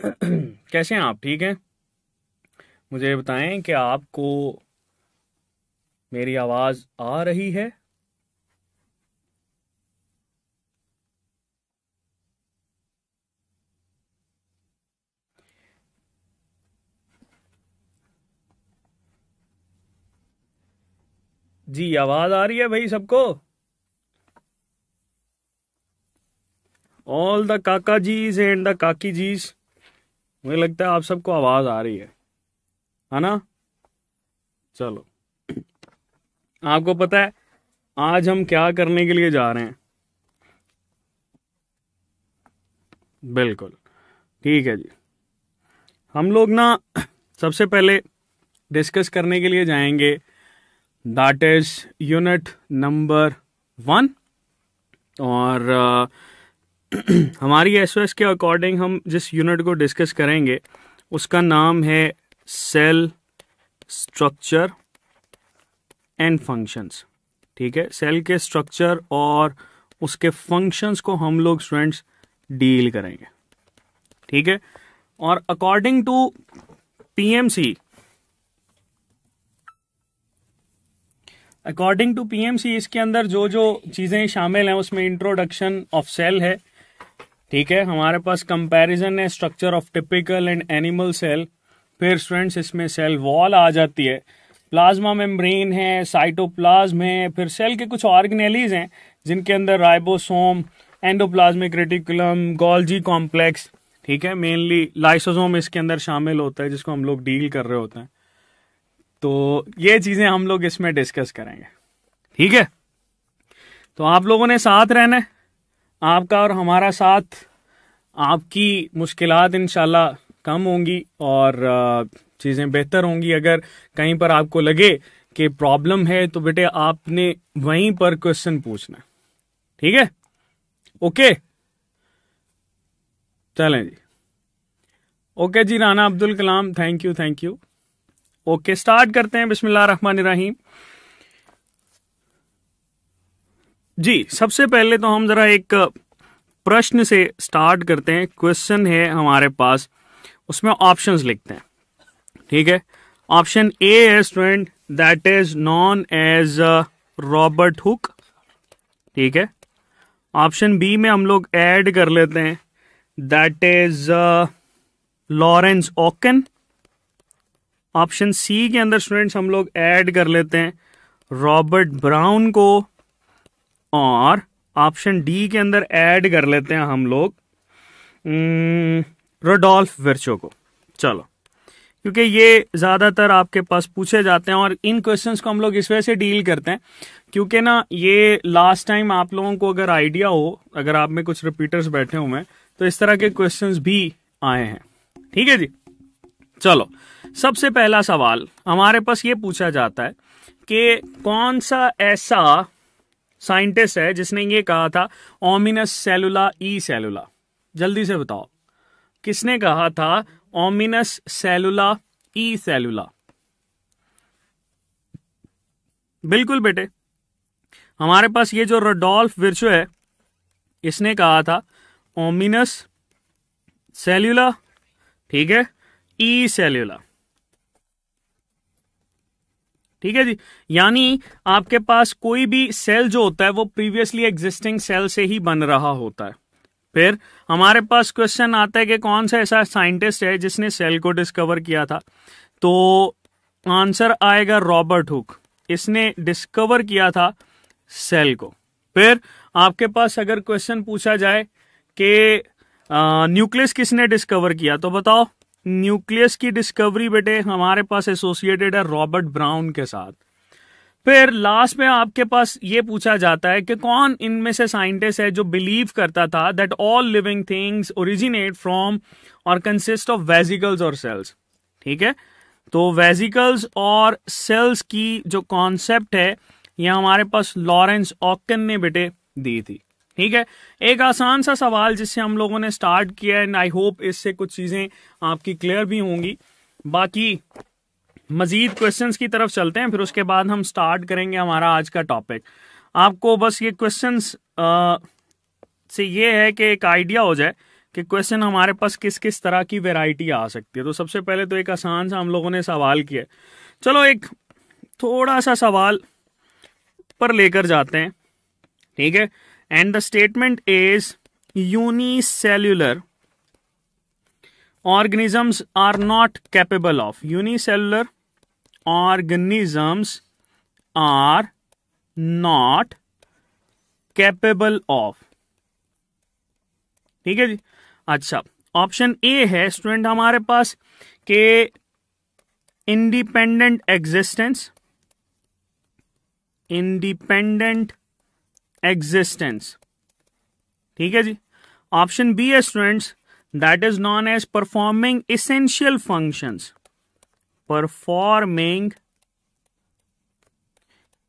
कैसे हैं आप ठीक हैं मुझे बताएं कि आपको मेरी आवाज आ रही है जी आवाज आ रही है भाई सबको ऑल द काका जीज एंड द काकी जीज मुझे लगता है आप सबको आवाज आ रही है है ना चलो आपको पता है आज हम क्या करने के लिए जा रहे हैं बिल्कुल ठीक है जी हम लोग ना सबसे पहले डिस्कस करने के लिए जाएंगे that is unit number one और uh, हमारी एस के अकॉर्डिंग हम जिस यूनिट को डिस्कस करेंगे उसका नाम है सेल स्ट्रक्चर एंड फंक्शंस ठीक है सेल के स्ट्रक्चर और उसके फंक्शंस को हम लोग स्टूडेंट्स डील करेंगे ठीक है और according to PMC according to PMC इसके अंदर जो जो चीजें शामिल हैं उसमें इंट्रोडक्शन ऑफ सेल है ठीक है हमारे पास कंपैरिजन है structure of typical and animal cell फिर स्टूडेंट्स इसमें सेल वॉल आ जाती है प्लाज्मा मेम्ब्रेन है साइटोप्लाज्म है फिर सेल के कुछ ऑर्गेनेलीज हैं जिनके अंदर ribosome endoplasmic reticulum Golgi complex ठीक है मेनली लाइसोसोम इसके अंदर शामिल होता है जिसको हम लोग डील कर रहे होते हैं तो ये चीज़ें हम लोग इसमें डिस्कस करेंगे ठीक है तो आप लोगों ने साथ रहना है आपका और हमारा साथ आपकी मुश्किल इन कम होंगी और चीज़ें बेहतर होंगी अगर कहीं पर आपको लगे कि प्रॉब्लम है तो बेटे आपने वहीं पर क्वेश्चन पूछना ठीक है ओके चलें जी ओके जी Rana Abdul Kalam thank you thank you okay start करते हैं बिस्मिल्लाह रहमान रहीम जी सबसे पहले तो हम जरा एक प्रश्न से स्टार्ट करते हैं क्वेश्चन है हमारे पास उसमें ऑप्शंस लिखते हैं ठीक है ऑप्शन ए है student that is known as Robert Hooke ठीक है ऑप्शन बी में हम लोग ऐड कर लेते हैं that is Lawrence Oken option C के अंदर स्टूडेंट्स हम लोग ऐड कर लेते हैं रॉबर्ट ब्राउन को और ऑप्शन डी के अंदर ऐड कर लेते हैं हम लोग रोडोल्फ हम्म, वर्चो को चलो क्योंकि ये ज़्यादातर आपके पास पूछे जाते हैं और इन क्वेश्चंस को हम लोग इस वजह से डील करते हैं क्योंकि ना ये लास्ट टाइम आप लोगों को अगर आइडिया हो अगर आप में कुछ रिपीटर्स बैठे हुए हैं तो इस तरह के क्वेश्चंस भी आए हैं ठीक है जी चलो सबसे पहला सवाल हमारे पास ये पूछा जाता है कि कौन सा ऐसा साइंटिस्ट है जिसने ये कहा था ओमिनस सेलुला ई सेलुला जल्दी से बताओ किसने कहा था ओमिनस सेलुला ई सेलुला बिल्कुल बेटे हमारे पास ये जो रडोल्फ विर्चो है इसने कहा था ओमिनस सेल्यूला ठीक है ई e सेल्यूला ठीक है जी यानी आपके पास कोई भी सेल जो होता है वो प्रीवियसली एग्जिस्टिंग सेल से ही बन रहा होता है फिर हमारे पास क्वेश्चन आता है कि कौन सा ऐसा साइंटिस्ट है जिसने सेल को डिस्कवर किया था तो आंसर आएगा रॉबर्ट हुक इसने डिस्कवर किया था सेल को फिर आपके पास अगर क्वेश्चन पूछा जाए कि न्यूक्लियस किसने डिस्कवर किया तो बताओ न्यूक्लियस की डिस्कवरी बेटे हमारे पास एसोसिएटेड है रॉबर्ट ब्राउन के साथ फिर लास्ट में आपके पास ये पूछा जाता है कि कौन इनमें से साइंटिस्ट है जो बिलीव करता था that all living things originate from or consist of vesicles और सेल्स ठीक है तो वेजिकल्स और सेल्स की जो कॉन्सेप्ट है यह हमारे पास लॉरेंस ऑकन ने बेटे दी थी ठीक है एक आसान सा सवाल जिससे हम लोगों ने स्टार्ट किया एंड आई होप इससे कुछ चीजें आपकी क्लियर भी होंगी बाकी मजीद क्वेश्चंस की तरफ चलते हैं फिर उसके बाद हम स्टार्ट करेंगे हमारा आज का टॉपिक आपको बस ये क्वेश्चंस से ये है कि एक आइडिया हो जाए कि क्वेश्चन हमारे पास किस किस तरह की वेराइटी आ सकती है तो सबसे पहले तो एक आसान सा हम लोगों ने सवाल किया चलो एक थोड़ा सा सवाल पर लेकर जाते हैं ठीक है and the statement is unicellular organisms are not capable of unicellular organisms are not capable of ठीक है जी अच्छा ऑप्शन ए है स्टूडेंट हमारे पास के इंडिपेंडेंट एग्जिस्टेंस इंडिपेंडेंट एग्जिस्टेंस ठीक है जी ऑप्शन बी है students that is known as performing essential functions performing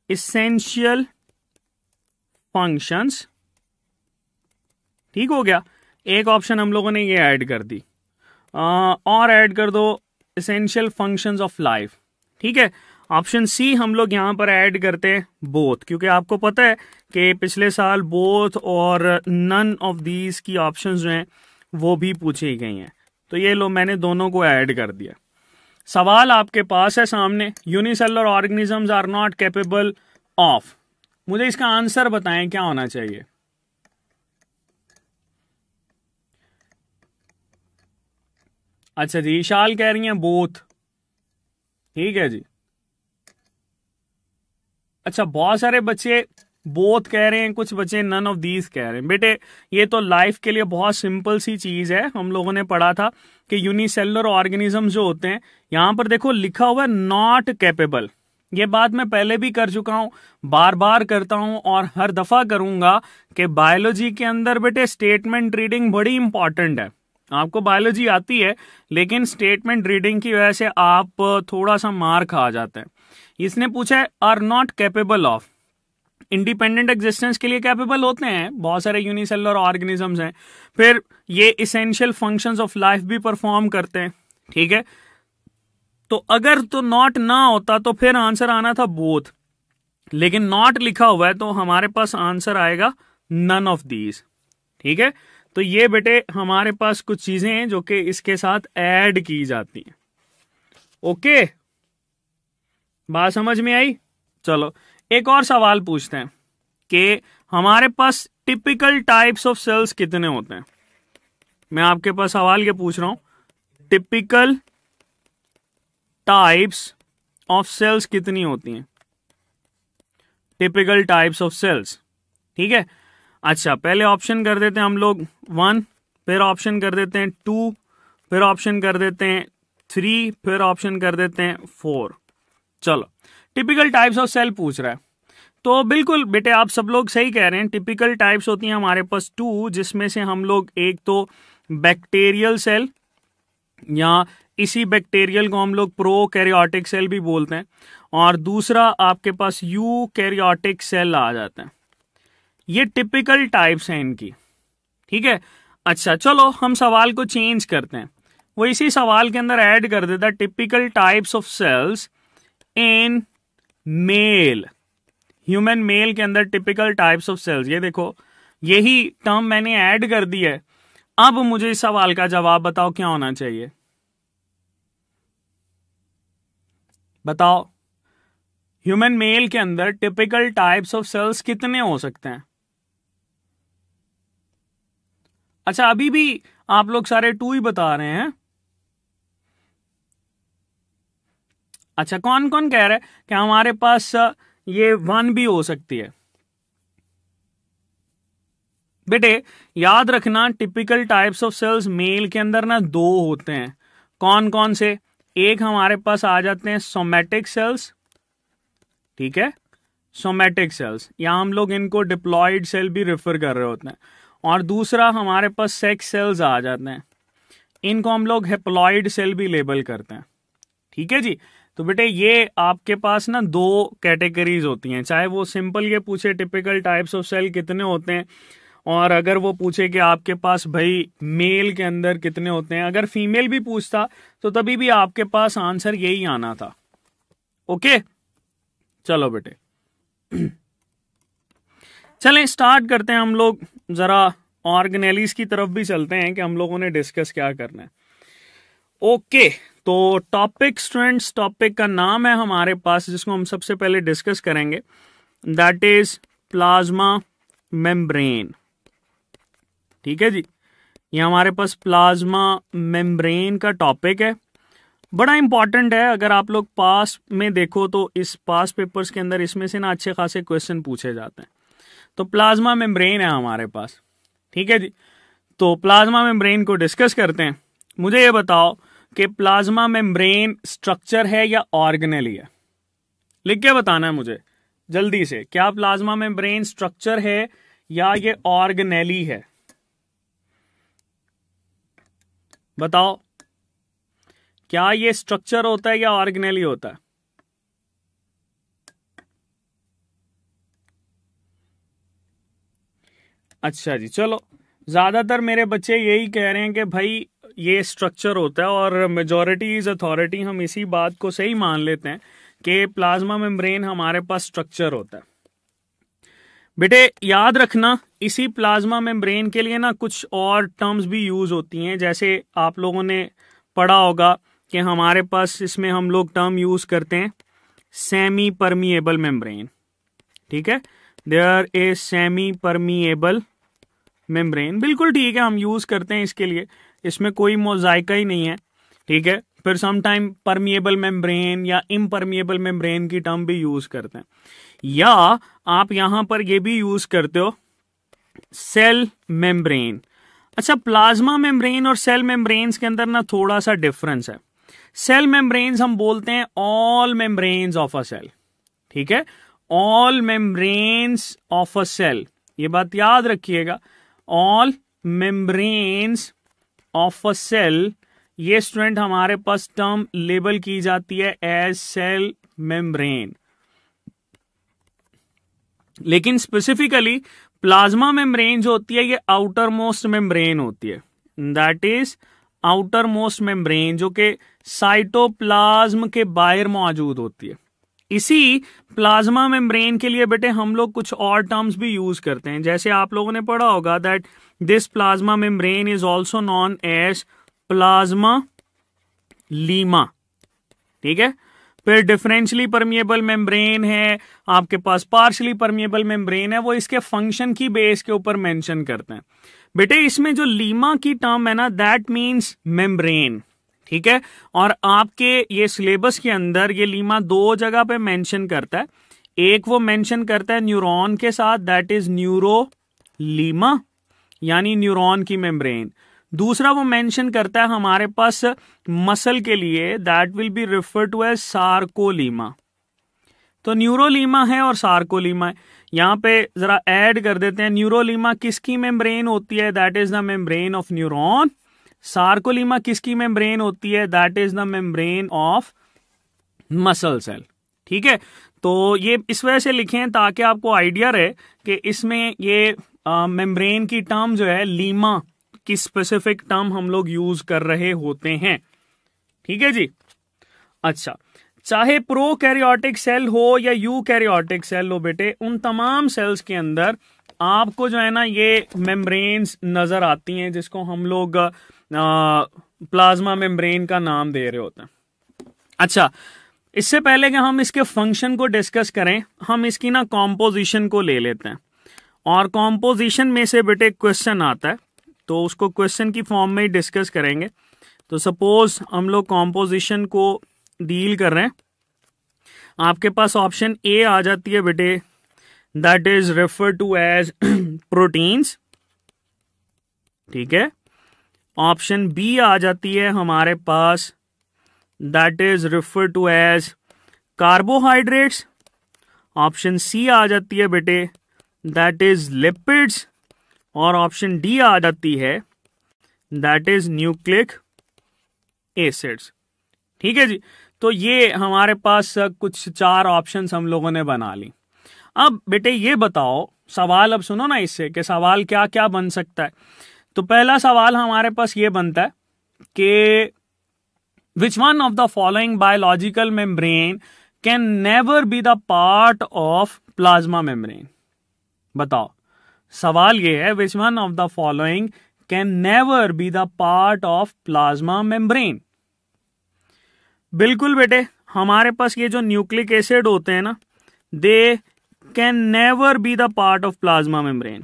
essential functions ठीक हो गया एक ऑप्शन हम लोगों ने ये ऐड कर दी आ, uh, और ऐड कर दो इसेंशियल फंक्शंस ऑफ लाइफ ठीक है ऑप्शन सी हम लोग यहाँ पर ऐड करते हैं बोथ क्योंकि आपको पता है कि पिछले साल बोथ और नन ऑफ दीज की ऑप्शन जो हैं वो भी पूछी गई हैं तो ये लो मैंने दोनों को ऐड कर दिया सवाल आपके पास है सामने unicellular organisms are not capable of मुझे इसका आंसर बताएं क्या होना चाहिए अच्छा जी ईशाल कह रही हैं बोथ ठीक है जी अच्छा बहुत सारे बच्चे बोथ कह रहे हैं कुछ बच्चे नन ऑफ दीज कह रहे हैं बेटे ये तो लाइफ के लिए बहुत सिंपल सी चीज है हम लोगों ने पढ़ा था कि यूनिसेलर ऑर्गेनिज्म जो होते हैं यहां पर देखो लिखा हुआ है नॉट कैपेबल ये बात मैं पहले भी कर चुका हूं बार बार करता हूं और हर दफा करूंगा कि बायोलॉजी के अंदर बेटे स्टेटमेंट रीडिंग बड़ी इंपॉर्टेंट है आपको बायोलॉजी आती है लेकिन स्टेटमेंट रीडिंग की वजह से आप थोड़ा सा मार खा जाते हैं इसने पूछा है are not capable of independent existence के लिए कैपेबल होते हैं बहुत सारे यूनिसेलर ऑर्गेनिजम्स हैं फिर ये इसेंशियल फंक्शंस ऑफ लाइफ भी परफॉर्म करते हैं ठीक है तो अगर तो नॉट ना होता तो फिर आंसर आना था बोथ लेकिन नॉट लिखा हुआ है तो हमारे पास आंसर आएगा नन ऑफ दीज ठीक है तो ये बेटे हमारे पास कुछ चीजें हैं जो कि इसके साथ ऐड की जाती हैं ओके okay? बात समझ में आई चलो एक और सवाल पूछते हैं कि हमारे पास टिपिकल टाइप्स ऑफ सेल्स कितने होते हैं मैं आपके पास सवाल ये पूछ रहा हूं टिपिकल टाइप्स ऑफ सेल्स कितनी होती हैं टिपिकल टाइप्स ऑफ सेल्स ठीक है अच्छा पहले ऑप्शन कर देते हैं हम लोग वन फिर ऑप्शन कर देते हैं टू फिर ऑप्शन कर देते हैं थ्री फिर ऑप्शन कर देते हैं फोर चलो टिपिकल टाइप्स ऑफ सेल पूछ रहा है तो बिल्कुल बेटे आप सब लोग सही कह रहे हैं टिपिकल टाइप्स होती हैं हमारे पास टू जिसमें से हम लोग एक तो बैक्टीरियल सेल या इसी बैक्टीरियल को हम लोग प्रो कैरियोटिक सेल भी बोलते हैं और दूसरा आपके पास यू कैरियोटिक सेल आ जाते हैं ये टिपिकल टाइप्स हैं इनकी ठीक है अच्छा चलो हम सवाल को चेंज करते हैं वो इसी सवाल के अंदर ऐड कर देता typical types of cells in male human male के अंदर टिपिकल टाइप्स ऑफ सेल्स ये देखो यही टर्म मैंने ऐड कर दी है अब मुझे इस सवाल का जवाब बताओ क्या होना चाहिए बताओ ह्यूमन मेल के अंदर टिपिकल टाइप्स ऑफ सेल्स कितने हो सकते हैं अच्छा अभी भी आप लोग सारे टू ही बता रहे हैं अच्छा कौन कौन कह रहा है कि हमारे पास ये वन भी हो सकती है बेटे याद रखना typical types of cells male के अंदर ना दो होते हैं कौन कौन से एक हमारे पास आ जाते हैं सोमेटिक सेल्स ठीक है सोमेटिक सेल्स या हम लोग इनको डिप्लॉयड सेल भी रेफर कर रहे होते हैं और दूसरा हमारे पास सेक्स सेल्स आ जाते हैं इनको हम लोग हेप्लॉयड सेल भी लेबल करते हैं ठीक है जी तो बेटे ये आपके पास ना दो कैटेगरीज होती हैं चाहे वो सिंपल ये पूछे टिपिकल टाइप्स ऑफ सेल कितने होते हैं और अगर वो पूछे कि आपके पास भाई मेल के अंदर कितने होते हैं अगर फीमेल भी पूछता तो तभी भी आपके पास आंसर यही आना था ओके चलो बेटे चलें स्टार्ट करते हैं हम लोग जरा ऑर्गेनेलिस की तरफ भी चलते हैं कि हम लोगों ने डिस्कस क्या करना है ओके तो टॉपिक स्टूडेंट्स टॉपिक का नाम है हमारे पास जिसको हम सबसे पहले डिस्कस करेंगे दैट इज प्लाज्मा मेम्ब्रेन ठीक है जी ये हमारे पास प्लाज्मा मेम्ब्रेन का टॉपिक है बड़ा इंपॉर्टेंट है अगर आप लोग पास में देखो तो इस पास पेपर्स के अंदर इसमें से ना अच्छे खासे क्वेश्चन पूछे जाते हैं तो प्लाज्मा मेम्ब्रेन है हमारे पास ठीक है जी तो प्लाज्मा मेम्ब्रेन को डिस्कस करते हैं मुझे ये बताओ कि प्लाज्मा मेम्ब्रेन स्ट्रक्चर है या ऑर्गेनेली है लिख के बताना है मुझे जल्दी से क्या प्लाज्मा मेम्ब्रेन स्ट्रक्चर है या ये ऑर्गेनेली है बताओ क्या ये स्ट्रक्चर होता है या ऑर्गेनेली होता है अच्छा जी चलो ज्यादातर मेरे बच्चे यही कह रहे हैं कि भाई ये स्ट्रक्चर होता है और मेजोरिटी इज अथॉरिटी हम इसी बात को सही मान लेते हैं कि प्लाज्मा मेम्ब्रेन हमारे पास स्ट्रक्चर होता है बेटे याद रखना इसी प्लाज्मा मेम्ब्रेन के लिए ना कुछ और टर्म्स भी यूज होती हैं जैसे आप लोगों ने पढ़ा होगा कि हमारे पास इसमें हम लोग टर्म यूज करते हैं सेमी परमिएबल मेम्ब्रेन ठीक है there a semi permeable membrane बिल्कुल ठीक है हम यूज करते हैं इसके लिए इसमें कोई मोजाइका ही नहीं है ठीक है फिर समटाइम परमिएबल मेम्ब्रेन या परमिएबल मेम्ब्रेन की टर्म भी यूज करते हैं या आप यहां पर यह भी यूज करते हो सेल मेम्ब्रेन अच्छा प्लाज्मा मेम्ब्रेन और सेल मेम्ब्रेन्स के अंदर ना थोड़ा सा डिफरेंस है सेल मेम्ब्रेन्स हम बोलते हैं all membranes of a cell ठीक है all membranes of a cell ये बात याद रखिएगा all membranes of a cell ये स्टूडेंट हमारे पास टर्म लेबल की जाती है एज सेल मेम्ब्रेन लेकिन स्पेसिफिकली प्लाज्मा मेम्ब्रेन जो होती है ये आउटर मोस्ट मेम्ब्रेन होती है that is outer most membrane जो कि साइटोप्लाज्म के बाहर मौजूद होती है इसी प्लाज्मा मेम्ब्रेन के लिए बेटे हम लोग कुछ और टर्म्स भी यूज करते हैं जैसे आप लोगों ने पढ़ा होगा that this plasma membrane is also known as plasmalemma ठीक है फिर डिफरेंशली परमिएबल मेम्ब्रेन है आपके पास पार्शली परमिएबल मेम्ब्रेन है वो इसके फंक्शन की बेस के ऊपर मेंशन करते हैं बेटे इसमें जो लीमा की टर्म है ना दैट मीन्स मेम्ब्रेन ठीक है और आपके ये सिलेबस के अंदर ये लीमा दो जगह पे मेंशन करता है एक वो मेंशन करता है न्यूरॉन के साथ दैट इज न्यूरो लीमा यानी न्यूरॉन की मेम्ब्रेन दूसरा वो मेंशन करता है हमारे पास मसल के लिए that will be refer to as sarcolemma तो न्यूरोलीमा है और सार्कोलीमा है यहाँ पे जरा ऐड कर देते हैं न्यूरोलीमा किसकी मेम्ब्रेन होती है that is the membrane of neuron sarcolemma किसकी मेम्ब्रेन होती है that is the membrane of muscle cell ठीक है तो ये इस वजह से लिखे हैं ताकि आपको आइडिया रहे कि इसमें ये मेम्ब्रेन की टर्म जो है लीमा की स्पेसिफिक टर्म हम लोग यूज कर रहे होते हैं ठीक है जी अच्छा चाहे प्रो कैरियोटिक सेल हो या यू कैरियोटिक सेल हो बेटे उन तमाम सेल्स के अंदर आपको जो है ना ये मेम्ब्रेन्स नजर आती हैं जिसको हम लोग प्लाज्मा मेम्ब्रेन का नाम दे रहे होते हैं अच्छा इससे पहले कि हम इसके फंक्शन को डिस्कस करें हम इसकी ना कॉम्पोजिशन को ले लेते हैं और कॉम्पोजिशन में से बेटे क्वेश्चन आता है तो उसको क्वेश्चन की फॉर्म में ही डिस्कस करेंगे तो सपोज हम लोग कॉम्पोजिशन को डील कर रहे हैं आपके पास ऑप्शन ए आ जाती है बेटे that is refer to as proteins ठीक है ऑप्शन बी आ जाती है हमारे पास that is refer to as carbohydrates option C आ जाती है बेटे दैट इज लिपिड्स और ऑप्शन डी आ जाती है दैट इज न्यूक्लिक एसिड्स ठीक है जी तो ये हमारे पास uh, कुछ चार ऑप्शन हम लोगों ने बना ली अब बेटे ये बताओ सवाल अब सुनो ना इससे कि सवाल क्या क्या बन सकता है तो पहला सवाल हमारे पास ये बनता है कि which one of the following biological membrane can never be the part of plasma membrane बताओ सवाल ये है which one of the following can never be the part of plasma membrane बिल्कुल बेटे हमारे पास ये जो न्यूक्लिक एसिड होते हैं ना they can never be the part of plasma membrane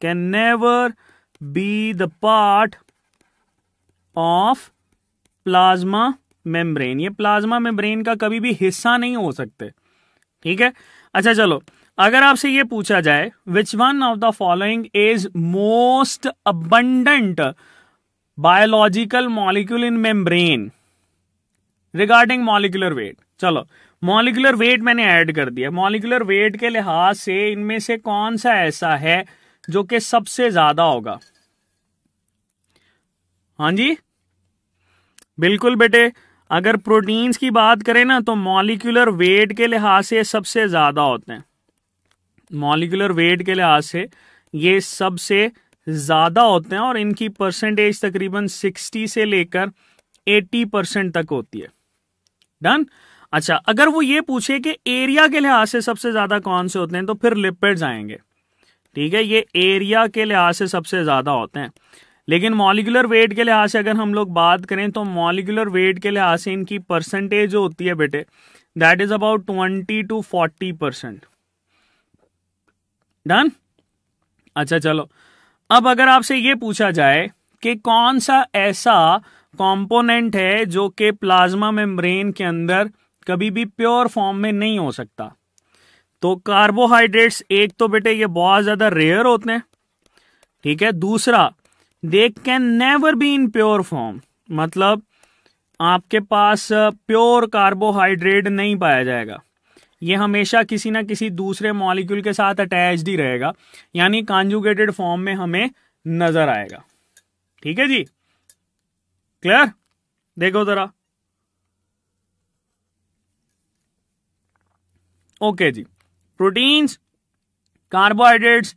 can never be the part of plasma membrane ये plasma membrane का कभी भी हिस्सा नहीं हो सकते ठीक है अच्छा चलो अगर आपसे ये पूछा जाए which one of the following is most abundant biological molecule in membrane regarding molecular weight चलो मॉलिकुलर वेट मैंने ऐड कर दिया मॉलिकुलर वेट के लिहाज से इनमें से कौन सा ऐसा है जो कि सबसे ज्यादा होगा हाँ जी बिल्कुल बेटे अगर प्रोटीन्स की बात करें ना तो मॉलिकुलर वेट के लिहाज से सबसे ज्यादा होते हैं मॉलिकुलर वेट के लिहाज से ये सबसे ज्यादा होते हैं और इनकी परसेंटेज तकरीबन 60 से लेकर 80 परसेंट तक होती है डन अच्छा अगर वो ये पूछे कि एरिया के लिहाज से सबसे ज्यादा कौन से होते हैं तो फिर लिपिड्स आएंगे ठीक है ये एरिया के लिहाज से सबसे ज़्यादा होते हैं लेकिन मॉलिकुलर वेट के लिहाज से अगर हम लोग बात करें तो मॉलिकुलर वेट के लिहाज से इनकी परसेंटेज जो होती है बेटे that is about twenty to forty percent done अच्छा चलो अब अगर आपसे ये पूछा जाए कि कौन सा ऐसा कंपोनेंट है जो कि प्लाज्मा मेम्ब्रेन के अंदर कभी भी प्योर फॉर्म में नहीं हो सकता तो कार्बोहाइड्रेट्स एक तो बेटे ये बहुत ज्यादा रेयर होते हैं ठीक है दूसरा they can never be in pure form मतलब आपके पास प्योर कार्बोहाइड्रेट नहीं पाया जाएगा ये हमेशा किसी ना किसी दूसरे मॉलिक्यूल के साथ अटैच ही रहेगा यानी कॉन्जुगेटेड फॉर्म में हमें नजर आएगा ठीक है जी क्लियर देखो जरा ओके जी प्रोटीन्स कार्बोहाइड्रेट्स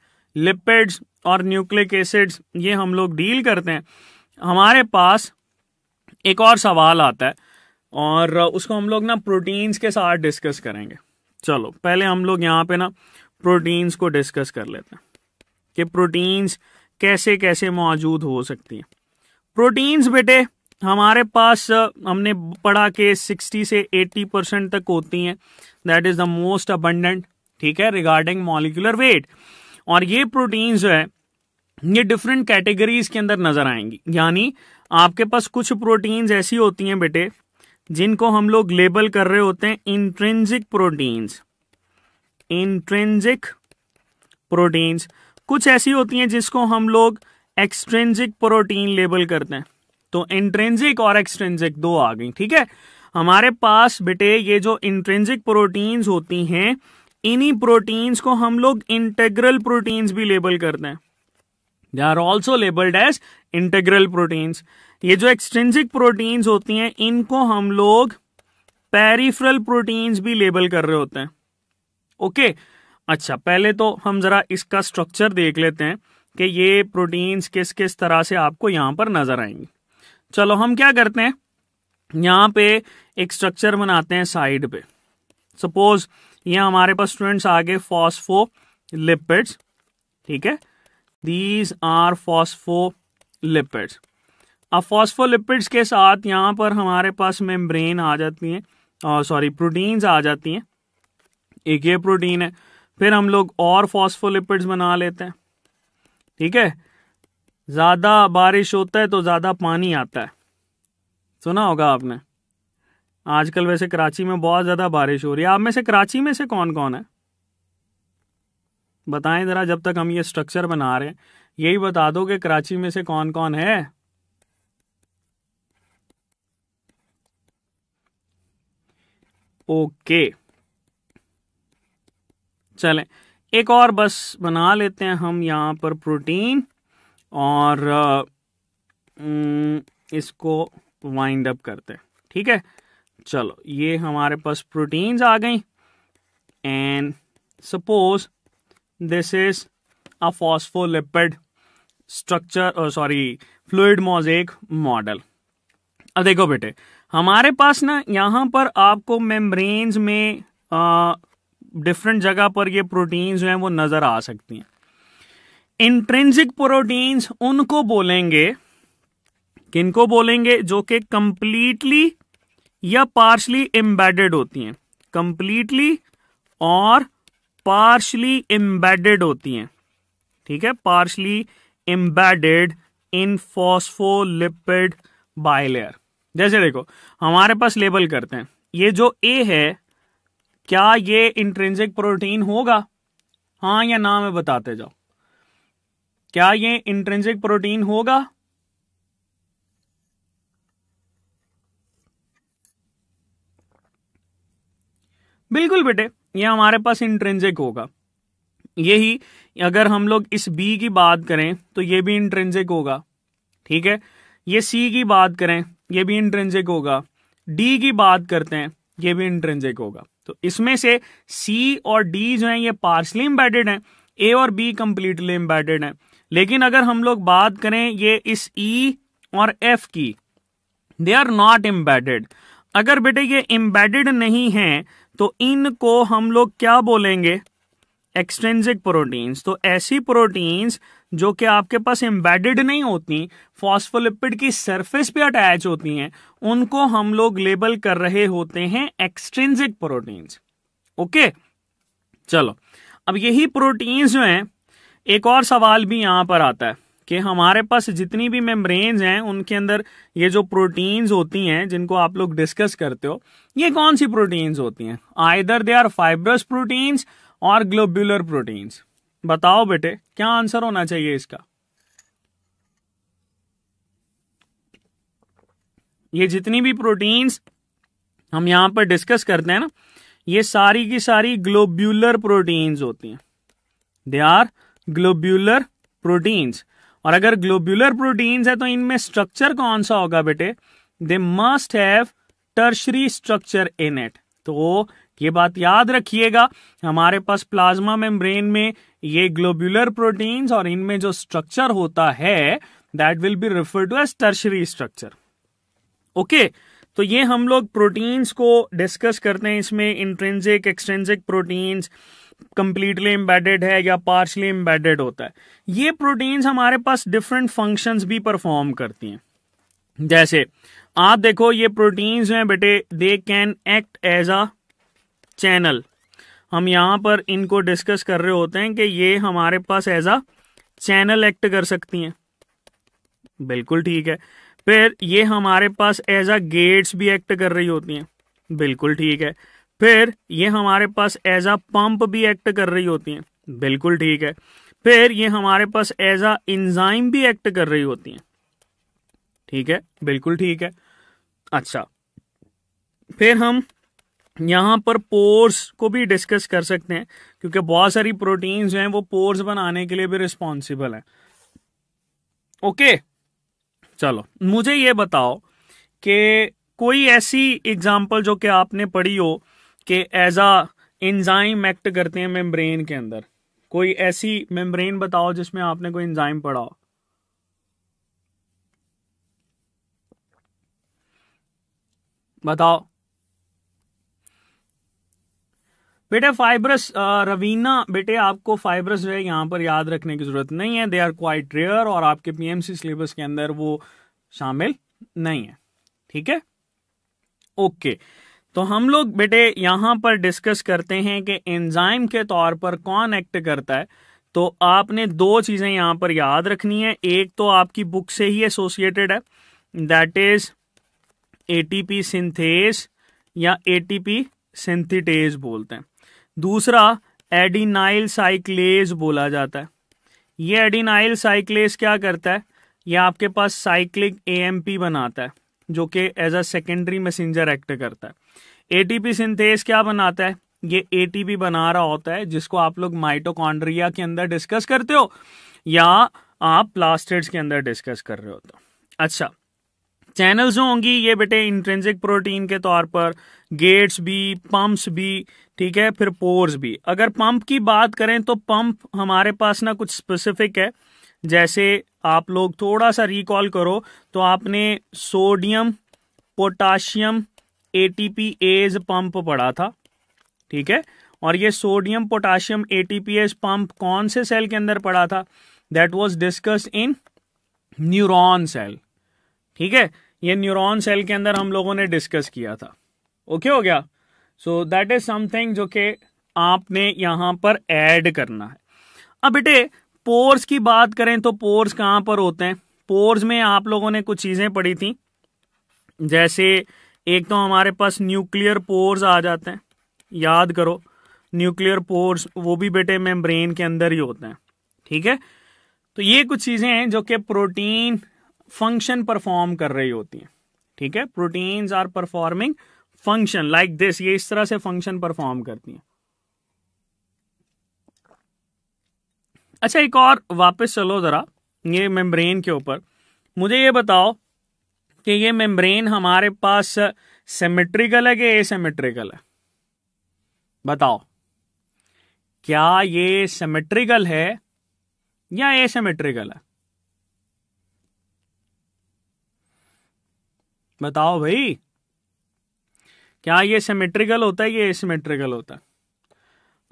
लिपिड्स और न्यूक्लिक एसिड्स ये हम लोग डील करते हैं हमारे पास एक और सवाल आता है और उसको हम लोग ना प्रोटीन्स के साथ डिस्कस करेंगे चलो पहले हम लोग यहाँ पे ना प्रोटीन्स को डिस्कस कर लेते हैं कि प्रोटीन्स कैसे कैसे मौजूद हो सकती हैं प्रोटीन्स बेटे हमारे पास हमने पढ़ा के 60 से 80 परसेंट तक होती हैं that is the most abundant ठीक है रिगार्डिंग मॉलिकुलर वेट और ये प्रोटीन जो है ये डिफरेंट कैटेगरीज के अंदर नजर आएंगी यानी आपके पास कुछ प्रोटीन्स ऐसी होती हैं बेटे जिनको हम लोग लेबल कर रहे होते हैं इंट्रेंजिक प्रोटीन्स इंट्रेंजिक प्रोटीन्स कुछ ऐसी होती हैं जिसको हम लोग एक्सट्रेंजिक प्रोटीन लेबल करते हैं तो इंट्रेंजिक और एक्सट्रेंजिक दो आ गई ठीक है हमारे पास बेटे ये जो इंट्रेंजिक प्रोटीन्स होती हैं इन्हीं प्रोटीन्स को हम लोग इंटेग्रल प्रोटीन्स भी लेबल करते हैं they are also labelled as integral proteins ये जो एक्सटेंसिक प्रोटीन्स होती हैं इनको हम लोग पेरिफ्रल प्रोटीन्स भी लेबल कर रहे होते हैं ओके okay, अच्छा पहले तो हम जरा इसका स्ट्रक्चर देख लेते हैं कि ये प्रोटीन्स किस किस तरह से आपको यहाँ पर नजर आएंगे चलो हम क्या करते हैं यहाँ पे एक स्ट्रक्चर बनाते हैं साइड पे सपोज यहाँ हमारे पास स्टूडेंट्स आगे फॉस्फो लिपिड्स ठीक है दीज आर फॉस्फो लिपिड्स अब फॉस्फोलिपिड्स के साथ यहाँ पर हमारे पास मेम्ब्रेन आ जाती हैं सॉरी प्रोटीन्स आ जाती हैं एक ये प्रोटीन है फिर हम लोग और फॉस्फोलिपिड्स बना लेते हैं ठीक है ज़्यादा बारिश होता है तो ज़्यादा पानी आता है सुना होगा आपने आजकल वैसे कराची में बहुत ज़्यादा बारिश हो रही है आप में से कराची में से कौन कौन है बताएं ज़रा जब तक हम ये स्ट्रक्चर बना रहे हैं यही बता दो कि कराची में से कौन कौन है ओके चलें एक और बस बना लेते हैं हम यहाँ पर प्रोटीन और इसको वाइंड अप करते हैं ठीक है चलो ये हमारे पास प्रोटीन्स आ गई and suppose this is a phospholipid structure sorry fluid mosaic model अब देखो बेटे हमारे पास ना यहाँ पर आपको मेम्ब्रेन्स में डिफरेंट जगह पर ये प्रोटीन्स जो हैं वो नज़र आ सकती हैं इंट्रेंसिक प्रोटीन्स उनको बोलेंगे किनको बोलेंगे जो कि कंप्लीटली या पार्शली एम्बेडेड होती हैं कंप्लीटली और पार्शली एम्बेडेड होती हैं ठीक है partially embedded in phospholipid bilayer जैसे देखो हमारे पास लेबल करते हैं ये जो ए है क्या ये इंट्रेंसिक प्रोटीन होगा हाँ या ना मैं बताते जाओ क्या ये इंट्रेंसिक प्रोटीन होगा बिल्कुल बेटे ये हमारे पास इंट्रेंजिक होगा यही अगर हम लोग इस बी की बात करें तो ये भी इंट्रेंजिक होगा ठीक है ये सी की बात करें ये भी इंट्रेंजिक होगा डी की बात करते हैं ये भी इंट्रेंजिक होगा तो इसमें से सी और डी जो है ये पार्सली इम्बेडेड है ए और बी कंप्लीटली एम्बेडेड है लेकिन अगर हम लोग बात करें ये इस ई e और एफ की दे आर नॉट इम्बेडेड अगर बेटे ये इम्बेडेड नहीं है तो इनको हम लोग क्या बोलेंगे एक्सटेंसिक प्रोटीन्स तो ऐसी प्रोटीन्स जो कि आपके पास एम्बेडेड नहीं होती फॉस्फोलिपिड की सरफेस पे अटैच होती हैं उनको हम लोग लेबल कर रहे होते हैं एक्सटेंसिक प्रोटीन्स ओके चलो अब यही प्रोटीन्स जो हैं एक और सवाल भी यहां पर आता है कि हमारे पास जितनी भी मेम्ब्रेन हैं उनके अंदर ये जो प्रोटीन्स होती हैं जिनको आप लोग डिस्कस करते हो ये कौन सी प्रोटीन्स होती हैं either they are fibrous proteins और ग्लोब्यूलर प्रोटीन्स बताओ बेटे क्या आंसर होना चाहिए इसका ये जितनी भी प्रोटीन्स हम यहां पर डिस्कस करते हैं ना ये सारी की सारी ग्लोब्यूलर प्रोटीन्स होती हैं दे आर ग्लोब्यूलर प्रोटीन्स और अगर ग्लोब्यूलर प्रोटीन्स है तो इनमें स्ट्रक्चर कौन सा होगा बेटे they must have tertiary structure in it तो ये बात याद रखिएगा हमारे पास प्लाज्मा मेम्ब्रेन में ये ग्लोब्यूलर प्रोटीन्स और इनमें जो स्ट्रक्चर होता है that will be refer to as tertiary structure okay तो ये हम लोग प्रोटीन्स को डिस्कस करते हैं इसमें intrinsic extrinsic proteins completely embedded है या पार्शली एम्बेडेड होता है ये प्रोटीन्स हमारे पास डिफरेंट फंक्शंस भी परफॉर्म करती हैं जैसे आप देखो ये प्रोटीन्स हैं बेटे they can act as a channel हम यहाँ पर इनको डिस्कस कर रहे होते हैं कि ये हमारे पास एज अ चैनल एक्ट कर सकती हैं बिल्कुल ठीक है फिर ये हमारे पास एज अ गेट्स भी एक्ट कर रही होती हैं बिल्कुल ठीक है फिर ये हमारे पास एज आ पंप भी एक्ट कर रही होती हैं बिल्कुल ठीक है फिर ये हमारे पास एज आ इंजाइम भी एक्ट कर रही होती हैं ठीक है बिल्कुल ठीक है अच्छा फिर हम यहाँ पर पोर्स को भी डिस्कस कर सकते हैं क्योंकि बहुत सारी प्रोटीन जो हैं वो पोर्स बनाने के लिए भी रिस्पॉन्सिबल है ओके चलो मुझे ये बताओ कि कोई ऐसी एग्जाम्पल जो कि आपने पढ़ी हो कि एज आ इंजाइम एक्ट करते हैं मेम्ब्रेन के अंदर कोई ऐसी मेम्ब्रेन बताओ जिसमें आपने कोई इंजाइम पढ़ा हो बताओ बेटे फाइब्रस रवीना बेटे आपको फाइब्रस जो है यहाँ पर याद रखने की जरूरत नहीं है दे आर क्वाइट रेयर और आपके पीएमसी सिलेबस के अंदर वो शामिल नहीं है ठीक है ओके okay. तो हम लोग बेटे यहां पर डिस्कस करते हैं कि एंजाइम के तौर पर कौन एक्ट करता है तो आपने दो चीज़ें यहां पर याद रखनी है एक तो आपकी बुक से ही एसोसिएटेड है दैट इज एटीपी सिंथेस या एटीपी सिंथिटेज बोलते हैं दूसरा एडिनाइल साइक्लेज बोला जाता है ये एडिनाइल साइक्लेज क्या करता है ये आपके पास साइक्लिक एएमपी बनाता है जो कि as a secondary messenger act करता है एटीपी सिंथेस क्या बनाता है ये एटीपी बना रहा होता है जिसको आप लोग माइटोकॉन्ड्रिया के अंदर डिस्कस करते हो या आप प्लास्टिड्स के अंदर डिस्कस कर रहे हो तो अच्छा चैनल्स जो होंगी ये बेटे इंट्रेंसिक प्रोटीन के तौर पर गेट्स भी पंप्स भी ठीक है फिर पोर्स भी अगर पंप की बात करें तो पंप हमारे पास ना कुछ स्पेसिफिक है जैसे आप लोग थोड़ा सा रिकॉल करो तो आपने sodium potassium ATPase pump पढ़ा था ठीक है और ये सोडियम पोटाशियम एटीपीएस पंप कौन से सेल के अंदर पड़ा था that was discuss in neuron cell ठीक है ये न्यूरॉन सेल के अंदर हम लोगों ने डिस्कस किया था ओके okay हो गया सो दैट इज समथिंग जो कि आपने यहां पर ऐड करना है अब बेटे पोर्स की बात करें तो पोर्स कहाँ पर होते हैं पोर्स में आप लोगों ने कुछ चीज़ें पढ़ी थी जैसे एक तो हमारे पास न्यूक्लियर पोर्स आ जाते हैं याद करो न्यूक्लियर पोर्स वो भी बेटे मेम्ब्रेन के अंदर ही होते हैं ठीक है तो ये कुछ चीज़ें हैं जो कि प्रोटीन फंक्शन परफॉर्म कर रही होती हैं ठीक है proteins are performing function like this ये इस तरह से फंक्शन परफॉर्म करती हैं अच्छा एक और वापस चलो ज़रा ये मेम्ब्रेन के ऊपर मुझे ये बताओ कि ये मेम्ब्रेन हमारे पास सेमेट्रिकल है कि एसेमेट्रिकल है बताओ क्या ये सेमेट्रिकल है या एसेमेट्रिकल है बताओ भाई क्या ये सेमेट्रिकल होता है कि एसेमेट्रिकल होता है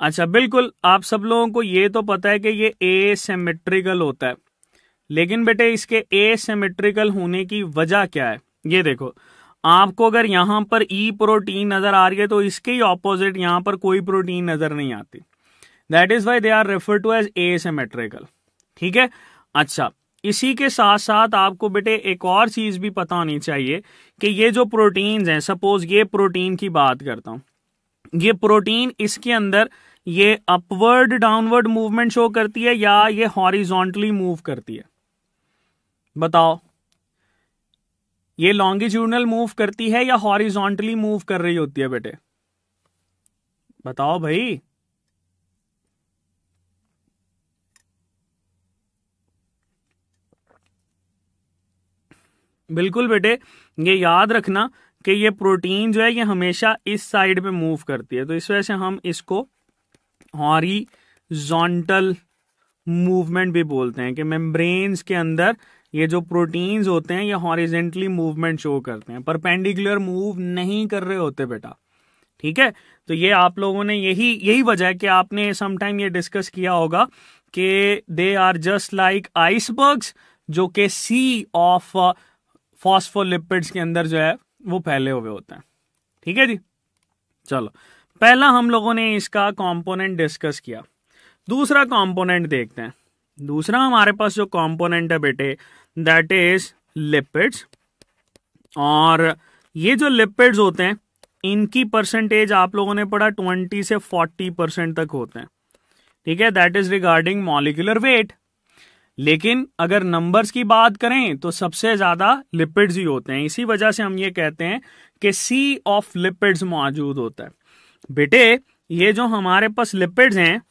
अच्छा बिल्कुल आप सब लोगों को ये तो पता है कि ये ए सेमेट्रिकल होता है लेकिन बेटे इसके ए सेमेट्रिकल होने की वजह क्या है ये देखो आपको अगर यहां पर ई e प्रोटीन नजर आ रही है तो इसके ही ऑपोजिट यहाँ पर कोई प्रोटीन नजर नहीं आती that is why they are refer to as asymmetrical ठीक है अच्छा इसी के साथ साथ आपको बेटे एक और चीज भी पता होनी चाहिए कि ये जो प्रोटीन्स हैं सपोज ये प्रोटीन की बात करता हूं ये प्रोटीन इसके अंदर ये अपवर्ड डाउनवर्ड मूवमेंट शो करती है या ये हॉरिजॉन्टली मूव करती है बताओ ये लॉन्गिट्यूडनल मूव करती है या हॉरिजॉन्टली मूव कर रही होती है बेटे बताओ भाई बिल्कुल बेटे ये याद रखना कि ये प्रोटीन जो है ये हमेशा इस साइड पे मूव करती है तो इस वजह से हम इसको हॉरीजोंटल मूवमेंट भी बोलते हैं कि मेम्ब्रेन्स के अंदर ये जो प्रोटीन्स होते हैं ये हॉरिजेंटली मूवमेंट शो करते हैं परपेंडिकुलर मूव नहीं कर रहे होते बेटा ठीक है तो ये आप लोगों ने यही यही वजह है कि आपने समटाइम ये डिस्कस किया होगा कि they are just like icebergs जो कि सी ऑफ फॉस्फोलिपिड्स के अंदर जो है वो फैले हुए होते हैं ठीक है जी चलो पहला हम लोगों ने इसका कंपोनेंट डिस्कस किया दूसरा कंपोनेंट देखते हैं दूसरा हमारे पास जो कंपोनेंट है बेटे दैट इज लिपिड्स और ये जो लिपिड्स होते हैं इनकी परसेंटेज आप लोगों ने पढ़ा ट्वेंटी से फोर्टी परसेंट तक होते हैं ठीक है that is regarding molecular weight लेकिन अगर नंबर्स की बात करें तो सबसे ज्यादा लिपिड्स ही होते हैं इसी वजह से हम ये कहते हैं कि सी ऑफ लिपिड्स मौजूद होता है बेटे ये जो हमारे पास लिपिड्स हैं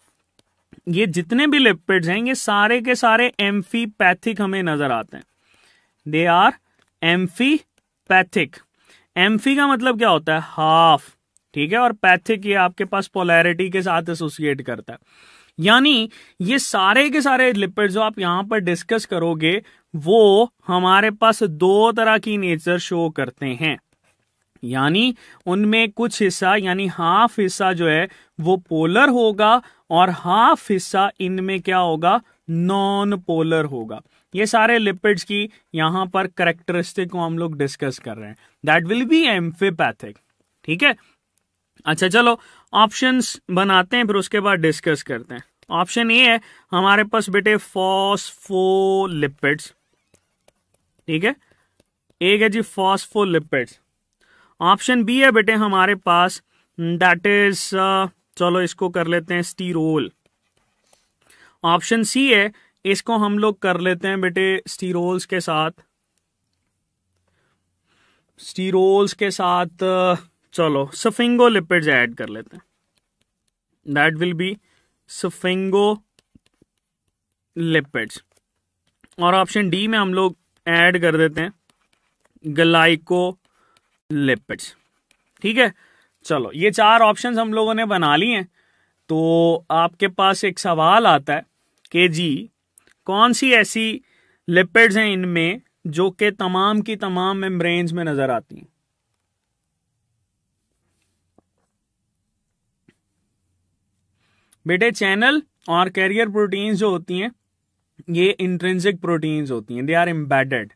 ये जितने भी लिपिड्स हैं ये सारे के सारे एम्फीपैथिक हमें नजर आते हैं दे आर एम्फीपैथिक एम्फी का मतलब क्या होता है हाफ ठीक है और पैथिक ये आपके पास पोलैरिटी के साथ एसोसिएट करता है यानी ये सारे के सारे लिपिड जो आप यहां पर डिस्कस करोगे वो हमारे पास दो तरह की नेचर शो करते हैं यानी उनमें कुछ हिस्सा यानी हाफ हिस्सा जो है वो पोलर होगा और हाफ हिस्सा इनमें क्या होगा नॉन पोलर होगा ये सारे लिपिड्स की यहां पर करेक्टरिस्टिक को हम लोग डिस्कस कर रहे हैं दैट विल बी एम्फीपैथिक ठीक है अच्छा चलो ऑप्शंस बनाते हैं फिर उसके बाद डिस्कस करते हैं ऑप्शन ए है हमारे पास बेटे फॉस्फोलिपिड्स ठीक है एक है जी फॉस्फोलिपिड्स ऑप्शन बी है बेटे हमारे पास दैट hmm, इज uh, चलो इसको कर लेते हैं स्टीरोल ऑप्शन सी है इसको हम लोग कर लेते हैं बेटे स्टीरोल्स के साथ स्टीरोल्स के साथ uh, चलो सफिंगो लिपिड्स ऐड कर लेते हैं that will be sphingolipids और ऑप्शन डी में हम लोग ऐड कर देते हैं ग्लाइको लिपिड्स ठीक है चलो ये चार ऑप्शन हम लोगों ने बना लिए हैं तो आपके पास एक सवाल आता है कि जी कौन सी ऐसी लिपिड्स हैं इनमें जो कि तमाम की तमाम मेम्ब्रेन्स में नजर आती हैं बेटे चैनल और कैरियर प्रोटीन्स जो होती हैं ये इंट्रेंसिक प्रोटीन्स होती हैं दे आर एम्बेडेड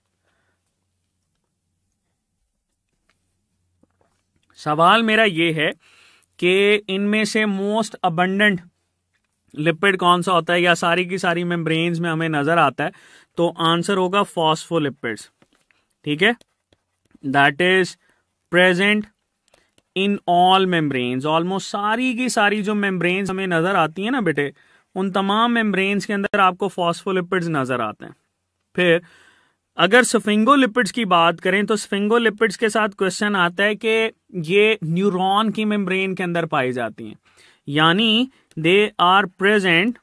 सवाल मेरा ये है कि इनमें से मोस्ट अबंडेंट लिपिड कौन सा होता है या सारी की सारी मेम्ब्रेन्स में हमें नजर आता है तो आंसर होगा फॉस्फोलिपिड्स ठीक है that is present in all membranes almost सारी की सारी जो मेम्ब्रेन्स हमें नजर आती है ना बेटे उन तमाम मेम्ब्रेन्स के अंदर आपको फॉस्फोलिपिड्स नजर आते हैं फिर अगर स्फिंगोलिपिड्स की बात करें तो स्फिंगोलिपिड्स के साथ क्वेश्चन आता है कि ये न्यूरॉन की मेम्ब्रेन के अंदर पाई जाती हैं यानी दे आर प्रेजेंट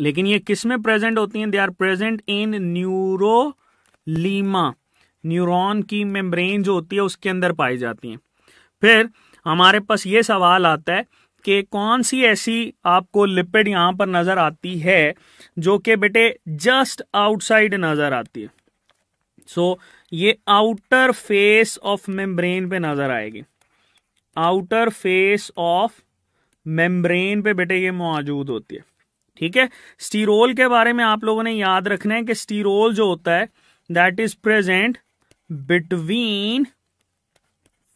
लेकिन ये किस में प्रेजेंट होती हैं they are present in neurolemma neuron की मेम्ब्रेन जो होती है उसके अंदर पाई जाती हैं फिर हमारे पास ये सवाल आता है कि कौन सी ऐसी आपको लिपिड यहाँ पर नज़र आती है जो कि बेटे जस्ट आउटसाइड नज़र आती है सो so, ये आउटर फेस ऑफ मेम्ब्रेन पे नजर आएगी आउटर फेस ऑफ मेम्ब्रेन पे बेटे ये मौजूद होती है ठीक है स्टीरोल के बारे में आप लोगों ने याद रखना है कि स्टीरोल जो होता है that is present between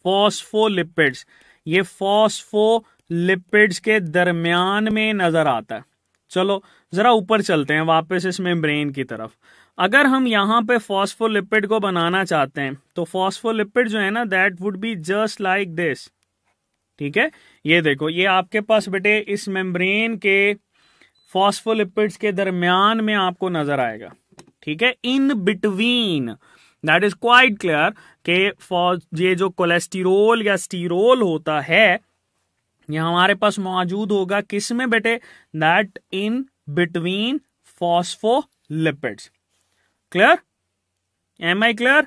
phospholipids ये फॉस्फोलिपिड्स के दरमियान में नजर आता है चलो जरा ऊपर चलते हैं वापस इस मेम्ब्रेन की तरफ अगर हम यहाँ पे फॉस्फोलिपिड को बनाना चाहते हैं तो फॉस्फोलिपिड जो है ना that would be just like this ठीक है ये देखो ये आपके पास बेटे इस मेम्ब्रेन के फॉस्फोलिपिड्स के दरमियान में आपको नजर आएगा ठीक है in between that is quite clear के ये जो कोलेस्टिरोल या स्टीरोल होता है ये हमारे पास मौजूद होगा किस में बेटे that in between phospholipids clear am I clear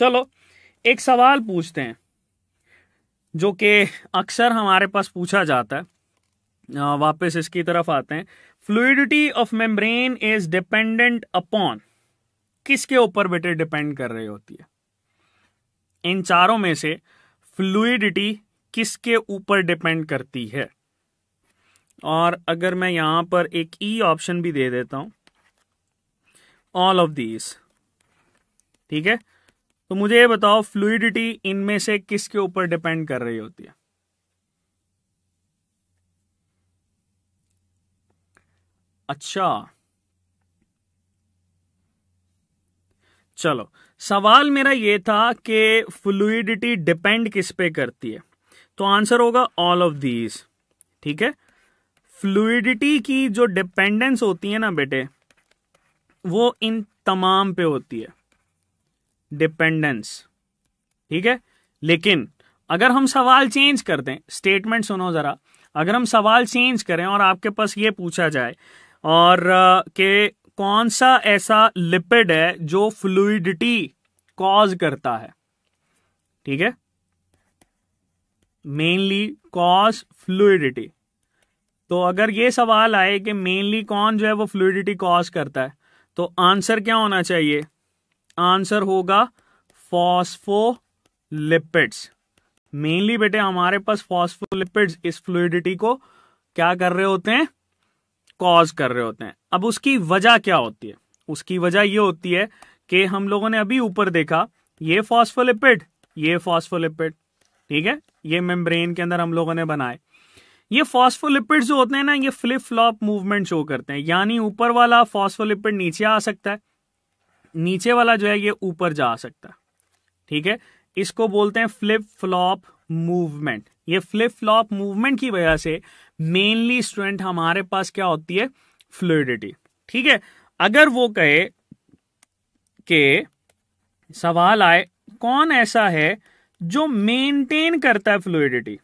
चलो एक सवाल पूछते हैं जो कि अक्सर हमारे पास पूछा जाता है वापस इसकी तरफ आते हैं fluidity of membrane is dependent upon किसके ऊपर बेटे डिपेंड कर रही होती है इन चारों में से फ्लूडिटी किसके ऊपर डिपेंड करती है और अगर मैं यहाँ पर एक ई e ऑप्शन भी दे देता हूँ ऑल ऑफ दीज ठीक है तो मुझे ये बताओ फ्लूडिटी इनमें से किसके ऊपर डिपेंड कर रही होती है अच्छा चलो सवाल मेरा ये था कि फ्लूडिटी डिपेंड किस पे करती है तो आंसर होगा ऑल ऑफ दीज ठीक है फ्लूडिटी की जो डिपेंडेंस होती है ना बेटे वो इन तमाम पे होती है डिपेंडेंस ठीक है लेकिन अगर हम सवाल चेंज कर दें स्टेटमेंट सुनो जरा अगर हम सवाल चेंज करें और आपके पास ये पूछा जाए और के कौन सा ऐसा लिपिड है जो फ्लूडिटी कॉज करता है ठीक है मेनली कॉज फ्लूडिटी तो अगर ये सवाल आए कि मेनली कौन जो है वो फ्लूडिटी कॉज करता है तो आंसर क्या होना चाहिए आंसर होगा फॉस्फोलिपिड्स मेनली बेटे हमारे पास फॉस्फोलिपिड्स इस फ्लूडिटी को क्या कर रहे होते हैं कॉज कर रहे होते हैं अब उसकी वजह क्या होती है उसकी वजह ये होती है कि हम लोगों ने अभी ऊपर देखा ये फॉस्फोलिपिड ये फॉस्फोलिपिड ठीक है ये मेम्ब्रेन के अंदर हम लोगों ने बनाए ये फॉस्फोलिपिड जो होते हैं ना ये फ्लिप फ्लॉप मूवमेंट शो करते हैं यानी ऊपर वाला फॉस्फोलिपिड नीचे आ सकता है नीचे वाला जो है ये ऊपर जा सकता है ठीक है इसको बोलते हैं फ्लिप फ्लॉप मूवमेंट ये फ्लिप फ्लॉप मूवमेंट की वजह से मेनली स्टूडेंट हमारे पास क्या होती है फ्लूडिटी ठीक है अगर वो कहे के सवाल आए कौन ऐसा है जो मेंटेन करता है फ्लूडिटी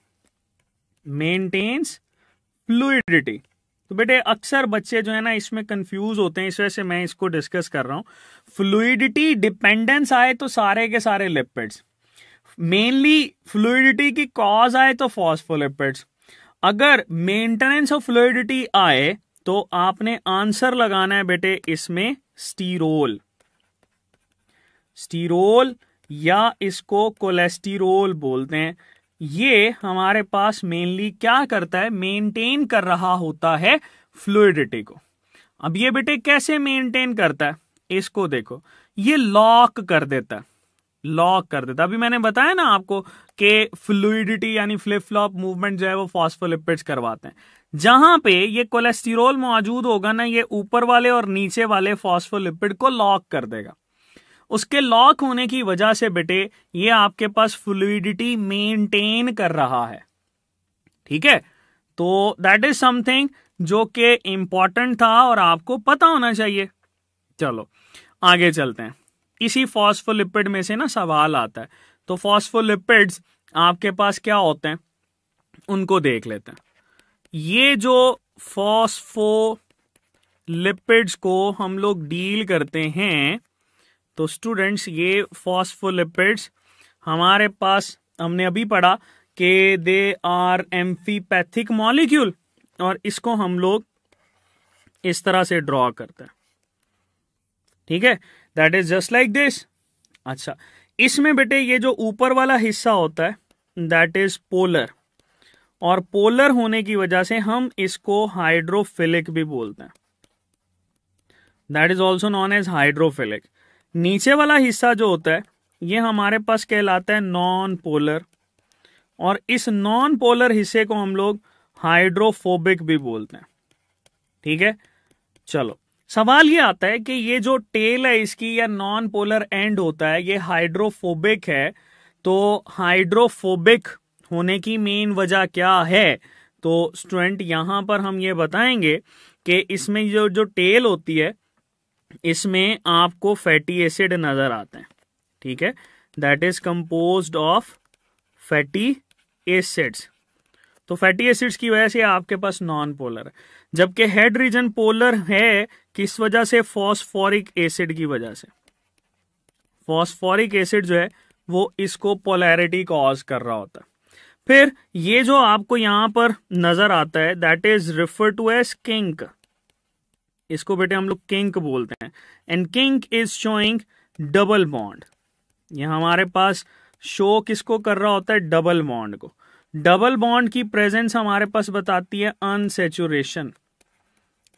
मेंटेन्स फ्लूडिटी तो बेटे अक्सर बच्चे जो है ना इसमें कंफ्यूज होते हैं इस वजह से मैं इसको डिस्कस कर रहा हूं फ्लूडिटी डिपेंडेंस आए तो सारे के सारे लिपिड्स मेनली फ्लूडिटी की कॉज आए तो फॉस्फोलिपिड्स अगर मेंटेनेंस ऑफ फ्लूडिटी आए तो आपने आंसर लगाना है बेटे इसमें स्टीरोल स्टीरोल या इसको कोलेस्टीरोल बोलते हैं ये हमारे पास मेनली क्या करता है मेंटेन कर रहा होता है फ्लूडिटी को अब ये बेटे कैसे मेंटेन करता है इसको देखो ये लॉक कर देता है लॉक कर देता अभी मैंने बताया ना आपको कि फ्लूडिटी यानी फ्लिप फ्लॉप मूवमेंट जो है वो फॉस्फोलिपिड्स करवाते हैं जहां पे ये कोलेस्टिरोल मौजूद होगा ना ये ऊपर वाले और नीचे वाले फॉस्फोलिपिड को लॉक कर देगा उसके लॉक होने की वजह से बेटे ये आपके पास फ्लूडिटी मेंटेन कर रहा है ठीक है तो दैट इज समथिंग जो कि इंपॉर्टेंट था और आपको पता होना चाहिए चलो आगे चलते हैं इसी फॉस्फोलिपिड में से ना सवाल आता है तो फॉस्फोलिपिड्स आपके पास क्या होते हैं उनको देख लेते हैं ये जो फॉस्फोलिपिड्स को हम लोग डील करते हैं तो स्टूडेंट्स ये फॉस्फोलिपिड्स हमारे पास हमने अभी पढ़ा कि दे आर एम्फीपैथिक मॉलिक्यूल और इसको हम लोग इस तरह से ड्रॉ करते हैं ठीक है that is just like this अच्छा इसमें बेटे ये जो ऊपर वाला हिस्सा होता है दैट इज पोलर और पोलर होने की वजह से हम इसको हाइड्रोफिलिक भी बोलते हैं that is also known as hydrophilic नीचे वाला हिस्सा जो होता है ये हमारे पास कहलाता है नॉन पोलर और इस नॉन पोलर हिस्से को हम लोग हाइड्रोफोबिक भी बोलते हैं ठीक है चलो सवाल ये आता है कि ये जो टेल है इसकी या नॉन पोलर एंड होता है ये हाइड्रोफोबिक है तो हाइड्रोफोबिक होने की मेन वजह क्या है तो स्टूडेंट यहां पर हम ये बताएंगे कि इसमें जो जो टेल होती है इसमें आपको फैटी एसिड नजर आते हैं ठीक है that is compose of fatty acids तो फैटी एसिड्स की वजह से आपके पास नॉन पोलर है जबकि हेड रीजन पोलर है किस वजह से फॉस्फोरिक एसिड की वजह से फॉस्फोरिक एसिड जो है वो इसको पोलैरिटी कॉज कर रहा होता है फिर ये जो आपको यहां पर नजर आता है that is refer to as kink इसको बेटे हम लोग किंक बोलते हैं and kink is showing double bond ये हमारे पास शो किसको कर रहा होता है डबल बॉन्ड को डबल बॉन्ड की प्रेजेंस हमारे पास बताती है अनसेचुरेशन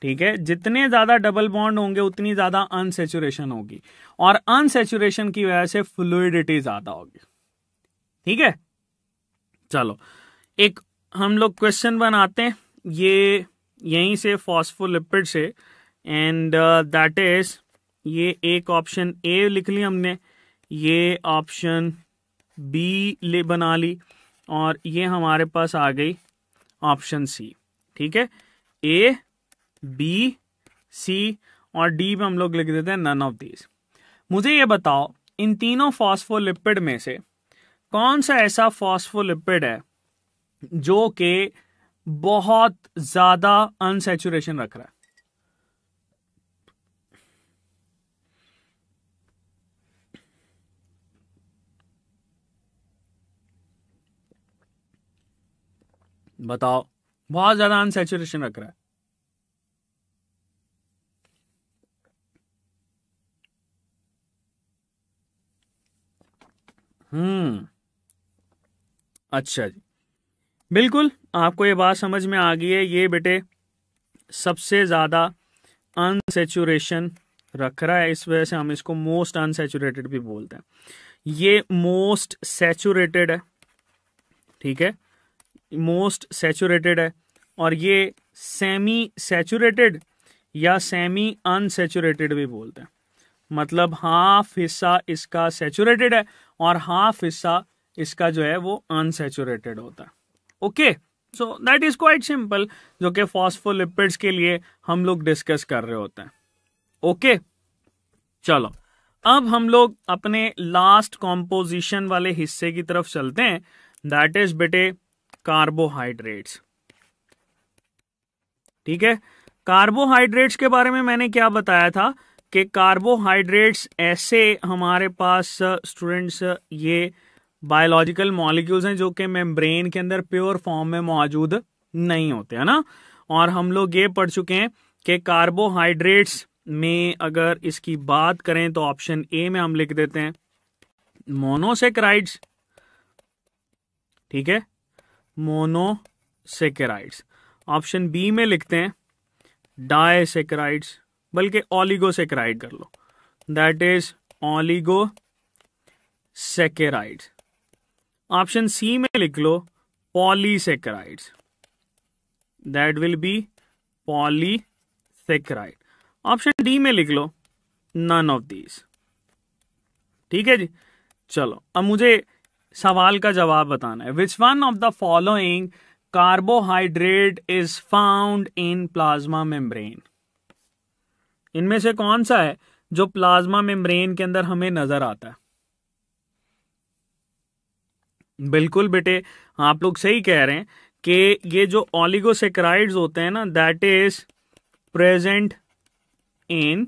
ठीक है जितने ज्यादा डबल बॉन्ड होंगे उतनी ज्यादा अनसेचुरेशन होगी और अनसेचुरेशन की वजह से फ्लूडिटी ज्यादा होगी ठीक है चलो एक हम लोग क्वेश्चन बनाते हैं ये यहीं से फॉस्फोलिपिड से एंड दैट इज ये एक ऑप्शन ए लिख ली हमने ये ऑप्शन बी ले बना ली और ये हमारे पास आ गई ऑप्शन सी ठीक है ए बी सी और डी पे हम लोग लिख देते हैं नन ऑफ दीज मुझे ये बताओ इन तीनों फॉस्फोलिपिड में से कौन सा ऐसा फॉस्फोलिपिड है जो कि बहुत ज़्यादा अनसेचुरेशन रख रहा है बताओ बहुत ज्यादा अनसेचुरेशन रख रहा है हम्म अच्छा जी बिल्कुल आपको ये बात समझ में आ गई है ये बेटे सबसे ज़्यादा अनसेचुरेशन रख रहा है इस वजह से हम इसको मोस्ट अनसेचुरेटेड भी बोलते हैं ये मोस्ट सेचुरेटेड है ठीक है मोस्ट सेचूरेटेड है और ये सेमी सेचूरेटेड या सेमी अनसेचूरेटेड भी बोलते हैं मतलब हाफ हिस्सा इसका सेचूरेटेड है और हाफ हिस्सा इसका जो है वो अनसेचूरेटेड होता है okay so that is quite simple जो कि फॉस्फोलिपिड्स के लिए हम लोग डिस्कस कर रहे होते हैं ओके okay? चलो अब हम लोग अपने लास्ट कॉम्पोजिशन वाले हिस्से की तरफ चलते हैं दैट इज बेटे कार्बोहाइड्रेट्स ठीक है कार्बोहाइड्रेट्स के बारे में मैंने क्या बताया था कि कार्बोहाइड्रेट्स ऐसे हमारे पास स्टूडेंट्स uh, uh, ये बायोलॉजिकल मॉलिक्यूल्स हैं जो कि मेम्ब्रेन के अंदर प्योर फॉर्म में मौजूद नहीं होते है ना और हम लोग ये पढ़ चुके हैं कि कार्बोहाइड्रेट्स में अगर इसकी बात करें तो ऑप्शन ए में हम लिख देते हैं मोनोसेक्राइड्स ठीक है मोनोसेकेराइड्स ऑप्शन बी में लिखते हैं डायसेकेराइड्स बल्कि ऑलिगोसेकेराइड कर लो that is oligo saccharides option C में लिख लो polysaccharides that will be polysaccharide option D में लिख लो नन ऑफ दीज ठीक है जी चलो अब मुझे सवाल का जवाब बताना है which one of the following carbohydrate is found in plasma membrane इनमें से कौन सा है जो प्लाज्मा मेम्ब्रेन के अंदर हमें नजर आता है बिल्कुल बेटे आप लोग सही कह रहे हैं कि ये जो ऑलिगोसेक्राइड होते हैं ना that is present in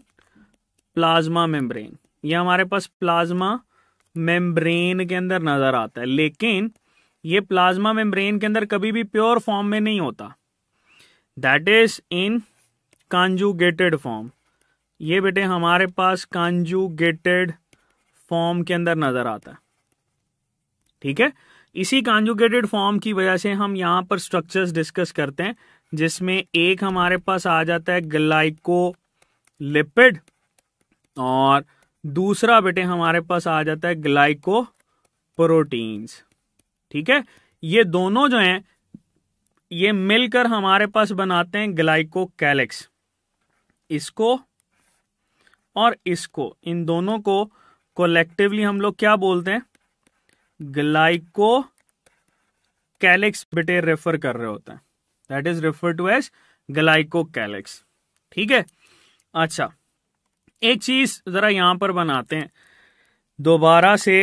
plasma membrane ये हमारे पास प्लाज्मा मेम्ब्रेन के अंदर नजर आता है लेकिन ये प्लाज्मा मेम्ब्रेन के अंदर कभी भी प्योर फॉर्म में नहीं होता that is in conjugated form ये बेटे हमारे पास कांजुगेटेड फॉर्म के अंदर नजर आता है ठीक है इसी कॉन्जुगेटेड फॉर्म की वजह से हम यहां पर स्ट्रक्चर्स डिस्कस करते हैं जिसमें एक हमारे पास आ जाता है ग्लाइकोलिपिड और दूसरा बेटे हमारे पास आ जाता है ग्लाइको प्रोटीन्स ठीक है ये दोनों जो हैं ये मिलकर हमारे पास बनाते हैं ग्लाइको कैलेक्स इसको और इसको इन दोनों को कलेक्टिवली हम लोग क्या बोलते हैं ग्लाइको कैलेक्स बेटे रेफर कर रहे होते हैं that is refer to as glycocalyx ठीक है अच्छा एक चीज जरा यहां पर बनाते हैं दोबारा से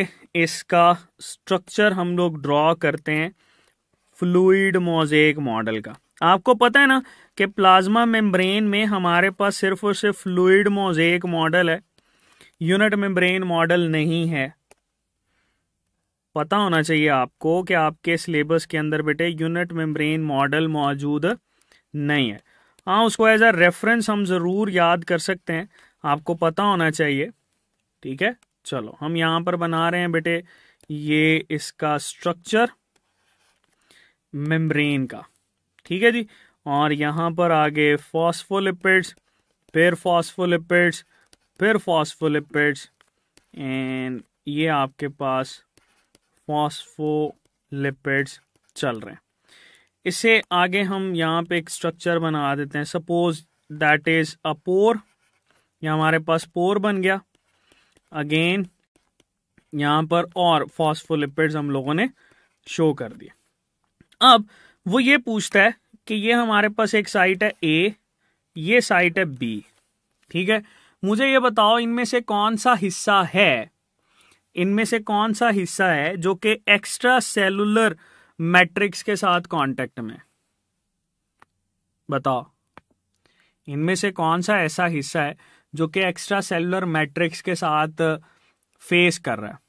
इसका स्ट्रक्चर हम लोग ड्रॉ करते हैं फ्लूड मोजेक मॉडल का आपको पता है ना कि प्लाज्मा मेम्ब्रेन में हमारे पास सिर्फ और सिर्फ फ्लूड मोजेक मॉडल है यूनिट मेम्ब्रेन मॉडल नहीं है पता होना चाहिए आपको कि आपके सिलेबस के अंदर बेटे यूनिट मेम्ब्रेन मॉडल मौजूद नहीं है हाँ उसको एज अ रेफरेंस हम ज़रूर याद कर सकते हैं आपको पता होना चाहिए ठीक है चलो हम यहां पर बना रहे हैं बेटे ये इसका स्ट्रक्चर मेम्ब्रेन का ठीक है जी और यहां पर आगे फॉस्फोलिपिड्स फिर फॉस्फोलिपिड्स फिर फॉस्फोलिपिड्स एंड ये आपके पास फॉस्फोलिपिड्स चल रहे हैं इसे आगे हम यहां पे एक स्ट्रक्चर बना देते हैं suppose that is a pore यहाँ हमारे पास पोर बन गया अगेन यहाँ पर और फॉस्फोलिपिड्स हम लोगों ने शो कर दिए अब वो ये पूछता है कि ये हमारे पास एक साइट है ए ये साइट है बी ठीक है मुझे ये बताओ इनमें से कौन सा हिस्सा है इनमें से कौन सा हिस्सा है जो कि एक्स्ट्रा सेलुलर मैट्रिक्स के साथ कांटेक्ट में बताओ इनमें से कौन सा ऐसा हिस्सा है जो कि एक्स्ट्रा सेलुलर मैट्रिक्स के साथ फेस uh, कर रहा है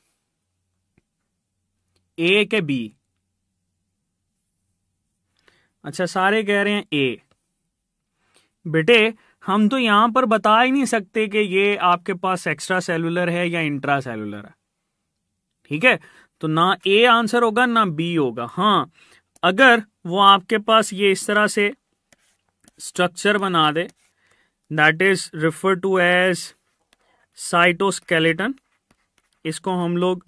ए के बी अच्छा सारे कह रहे हैं ए बेटे हम तो यहां पर बता ही नहीं सकते कि ये आपके पास एक्स्ट्रा सेलुलर है या इंट्रा सेलुलर है ठीक है तो ना ए आंसर होगा ना बी होगा हाँ अगर वो आपके पास ये इस तरह से स्ट्रक्चर बना दे that is refer to as cytoskeleton इसको हम लोग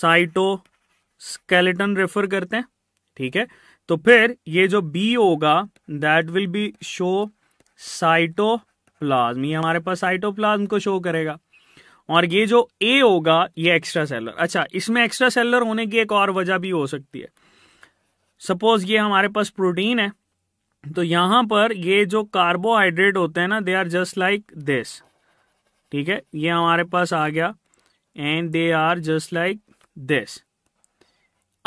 साइटोस्केलेटन रेफर करते हैं ठीक है तो फिर ये जो बी होगा that will be show cyto ये हमारे पास साइटोप्लाज्म को शो करेगा और ये जो ए होगा ये एक्स्ट्रा सेलर अच्छा इसमें एक्स्ट्रा सेलर होने की एक और वजह भी हो सकती है सपोज ये हमारे पास प्रोटीन है तो यहाँ पर ये जो कार्बोहाइड्रेट होते हैं ना they are just like this ठीक है ये हमारे पास आ गया and they are just like this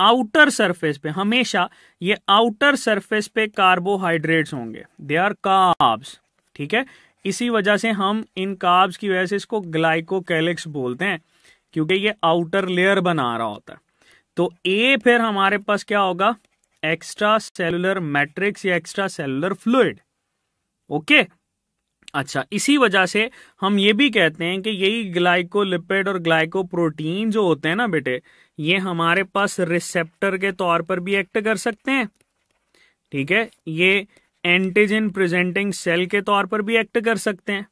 outer surface पे हमेशा ये आउटर सरफेस पे कार्बोहाइड्रेट्स होंगे दे आर काब्स ठीक है इसी वजह से हम इन काब्स की वजह से इसको ग्लाइकोकैलिक्स बोलते हैं क्योंकि ये आउटर लेयर बना रहा होता है तो ए फिर हमारे पास क्या होगा एक्स्ट्रा सेलुलर मैट्रिक्स या एक्स्ट्रा सेलुलर फ्लूड ओके अच्छा इसी वजह से हम ये भी कहते हैं कि यही ग्लाइकोलिपिड और ग्लाइकोप्रोटीन जो होते हैं ना बेटे ये हमारे पास रिसेप्टर के तौर पर भी एक्ट कर सकते हैं ठीक है ये एंटीजन प्रेजेंटिंग सेल के तौर पर भी एक्ट कर सकते हैं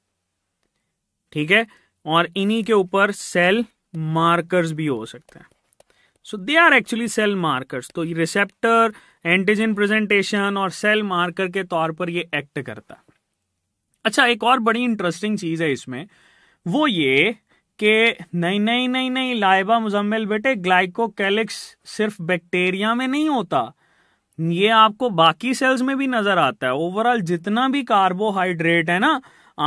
ठीक है और इन्हीं के ऊपर सेल मार्कर्स भी हो सकते हैं so they are actually cell markers. तो ये एंटीजन प्रेजेंटेशन और सेल मार्कर के तौर पर ये एक्ट करता अच्छा एक और बड़ी इंटरेस्टिंग चीज है इसमें वो ये कि नहीं नहीं नहीं नहीं लाइबा मुजम्मिल बेटे ग्लाइकोकैलिक्स सिर्फ बैक्टीरिया में नहीं होता ये आपको बाकी सेल्स में भी नजर आता है ओवरऑल जितना भी कार्बोहाइड्रेट है ना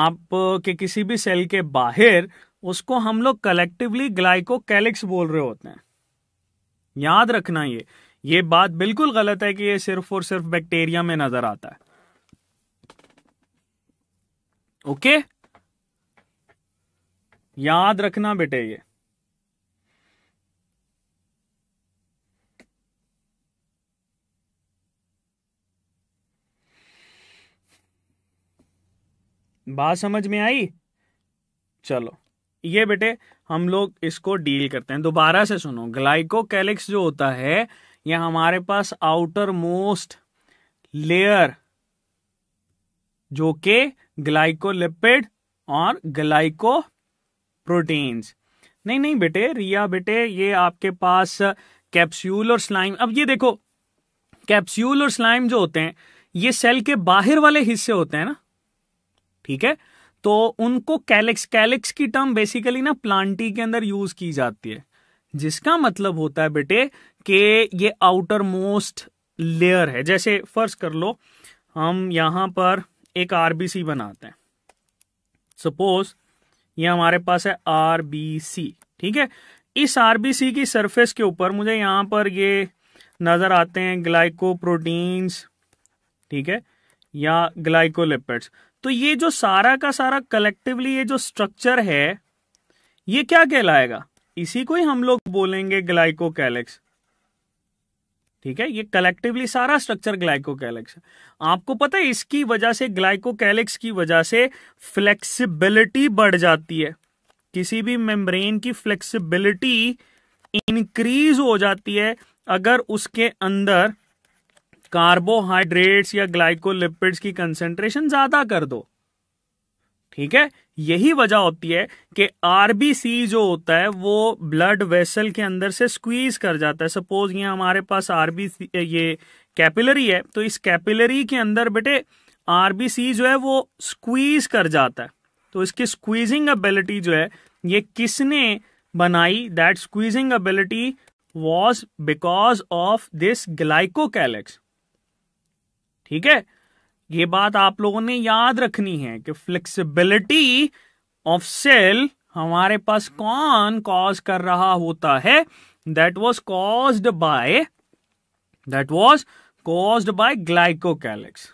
आप के किसी भी सेल के बाहर उसको हम लोग कलेक्टिवली ग्लाइकोकैलिक्स बोल रहे होते हैं याद रखना ये ये बात बिल्कुल गलत है कि ये सिर्फ और सिर्फ बैक्टीरिया में नजर आता है ओके याद रखना बेटे ये बात समझ में आई चलो ये बेटे हम लोग इसको डील करते हैं दोबारा से सुनो ग्लाइकोकैलिक्स जो होता है यह हमारे पास आउटर मोस्ट लेयर जो के ग्लाइकोलिपिड और ग्लाइको प्रोटीन्स नहीं नहीं बेटे रिया बेटे ये आपके पास कैप्स्यूल और स्लाइम अब ये देखो कैप्स्यूल और स्लाइम जो होते हैं ये सेल के बाहर वाले हिस्से होते हैं ना ठीक है तो उनको कैलिक्स कैलिक्स की टर्म बेसिकली ना प्लांटी के अंदर यूज की जाती है जिसका मतलब होता है बेटे कि ये आउटर मोस्ट लेयर है जैसे फर्ज कर लो हम यहां पर एक आरबीसी बनाते हैं सपोज ये हमारे पास है आरबीसी ठीक है इस आरबीसी की सरफेस के ऊपर मुझे यहां पर ये नज़र आते हैं ग्लाइकोप्रोटीन्स ठीक है या ग्लाइकोलिपिड्स तो ये जो सारा का सारा कलेक्टिवली ये जो स्ट्रक्चर है ये क्या कहलाएगा इसी को ही हम लोग बोलेंगे ग्लाइको ठीक है ये कलेक्टिवली सारा स्ट्रक्चर ग्लाइको है आपको पता है इसकी वजह से ग्लाइकोकैलेक्स की वजह से फ्लेक्सिबिलिटी बढ़ जाती है किसी भी मेम्ब्रेन की फ्लेक्सिबिलिटी इंक्रीज हो जाती है अगर उसके अंदर कार्बोहाइड्रेट्स या ग्लाइकोलिपिड्स की कंसेंट्रेशन ज्यादा कर दो ठीक है यही वजह होती है कि आरबीसी जो होता है वो ब्लड वेसल के अंदर से स्क्वीज कर जाता है सपोज ये हमारे पास आरबीसी ये कैपिलरी है तो इस कैपिलरी के अंदर बेटे आरबीसी जो है वो स्क्वीज कर जाता है तो इसकी स्क्वीजिंग एबिलिटी जो है ये किसने बनाई that squeezing ability was because of this glycocalyx ठीक है ये बात आप लोगों ने याद रखनी है कि फ्लेक्सिबिलिटी ऑफ सेल हमारे पास कौन कॉज कर रहा होता है that was caused by that was caused by glycocalyx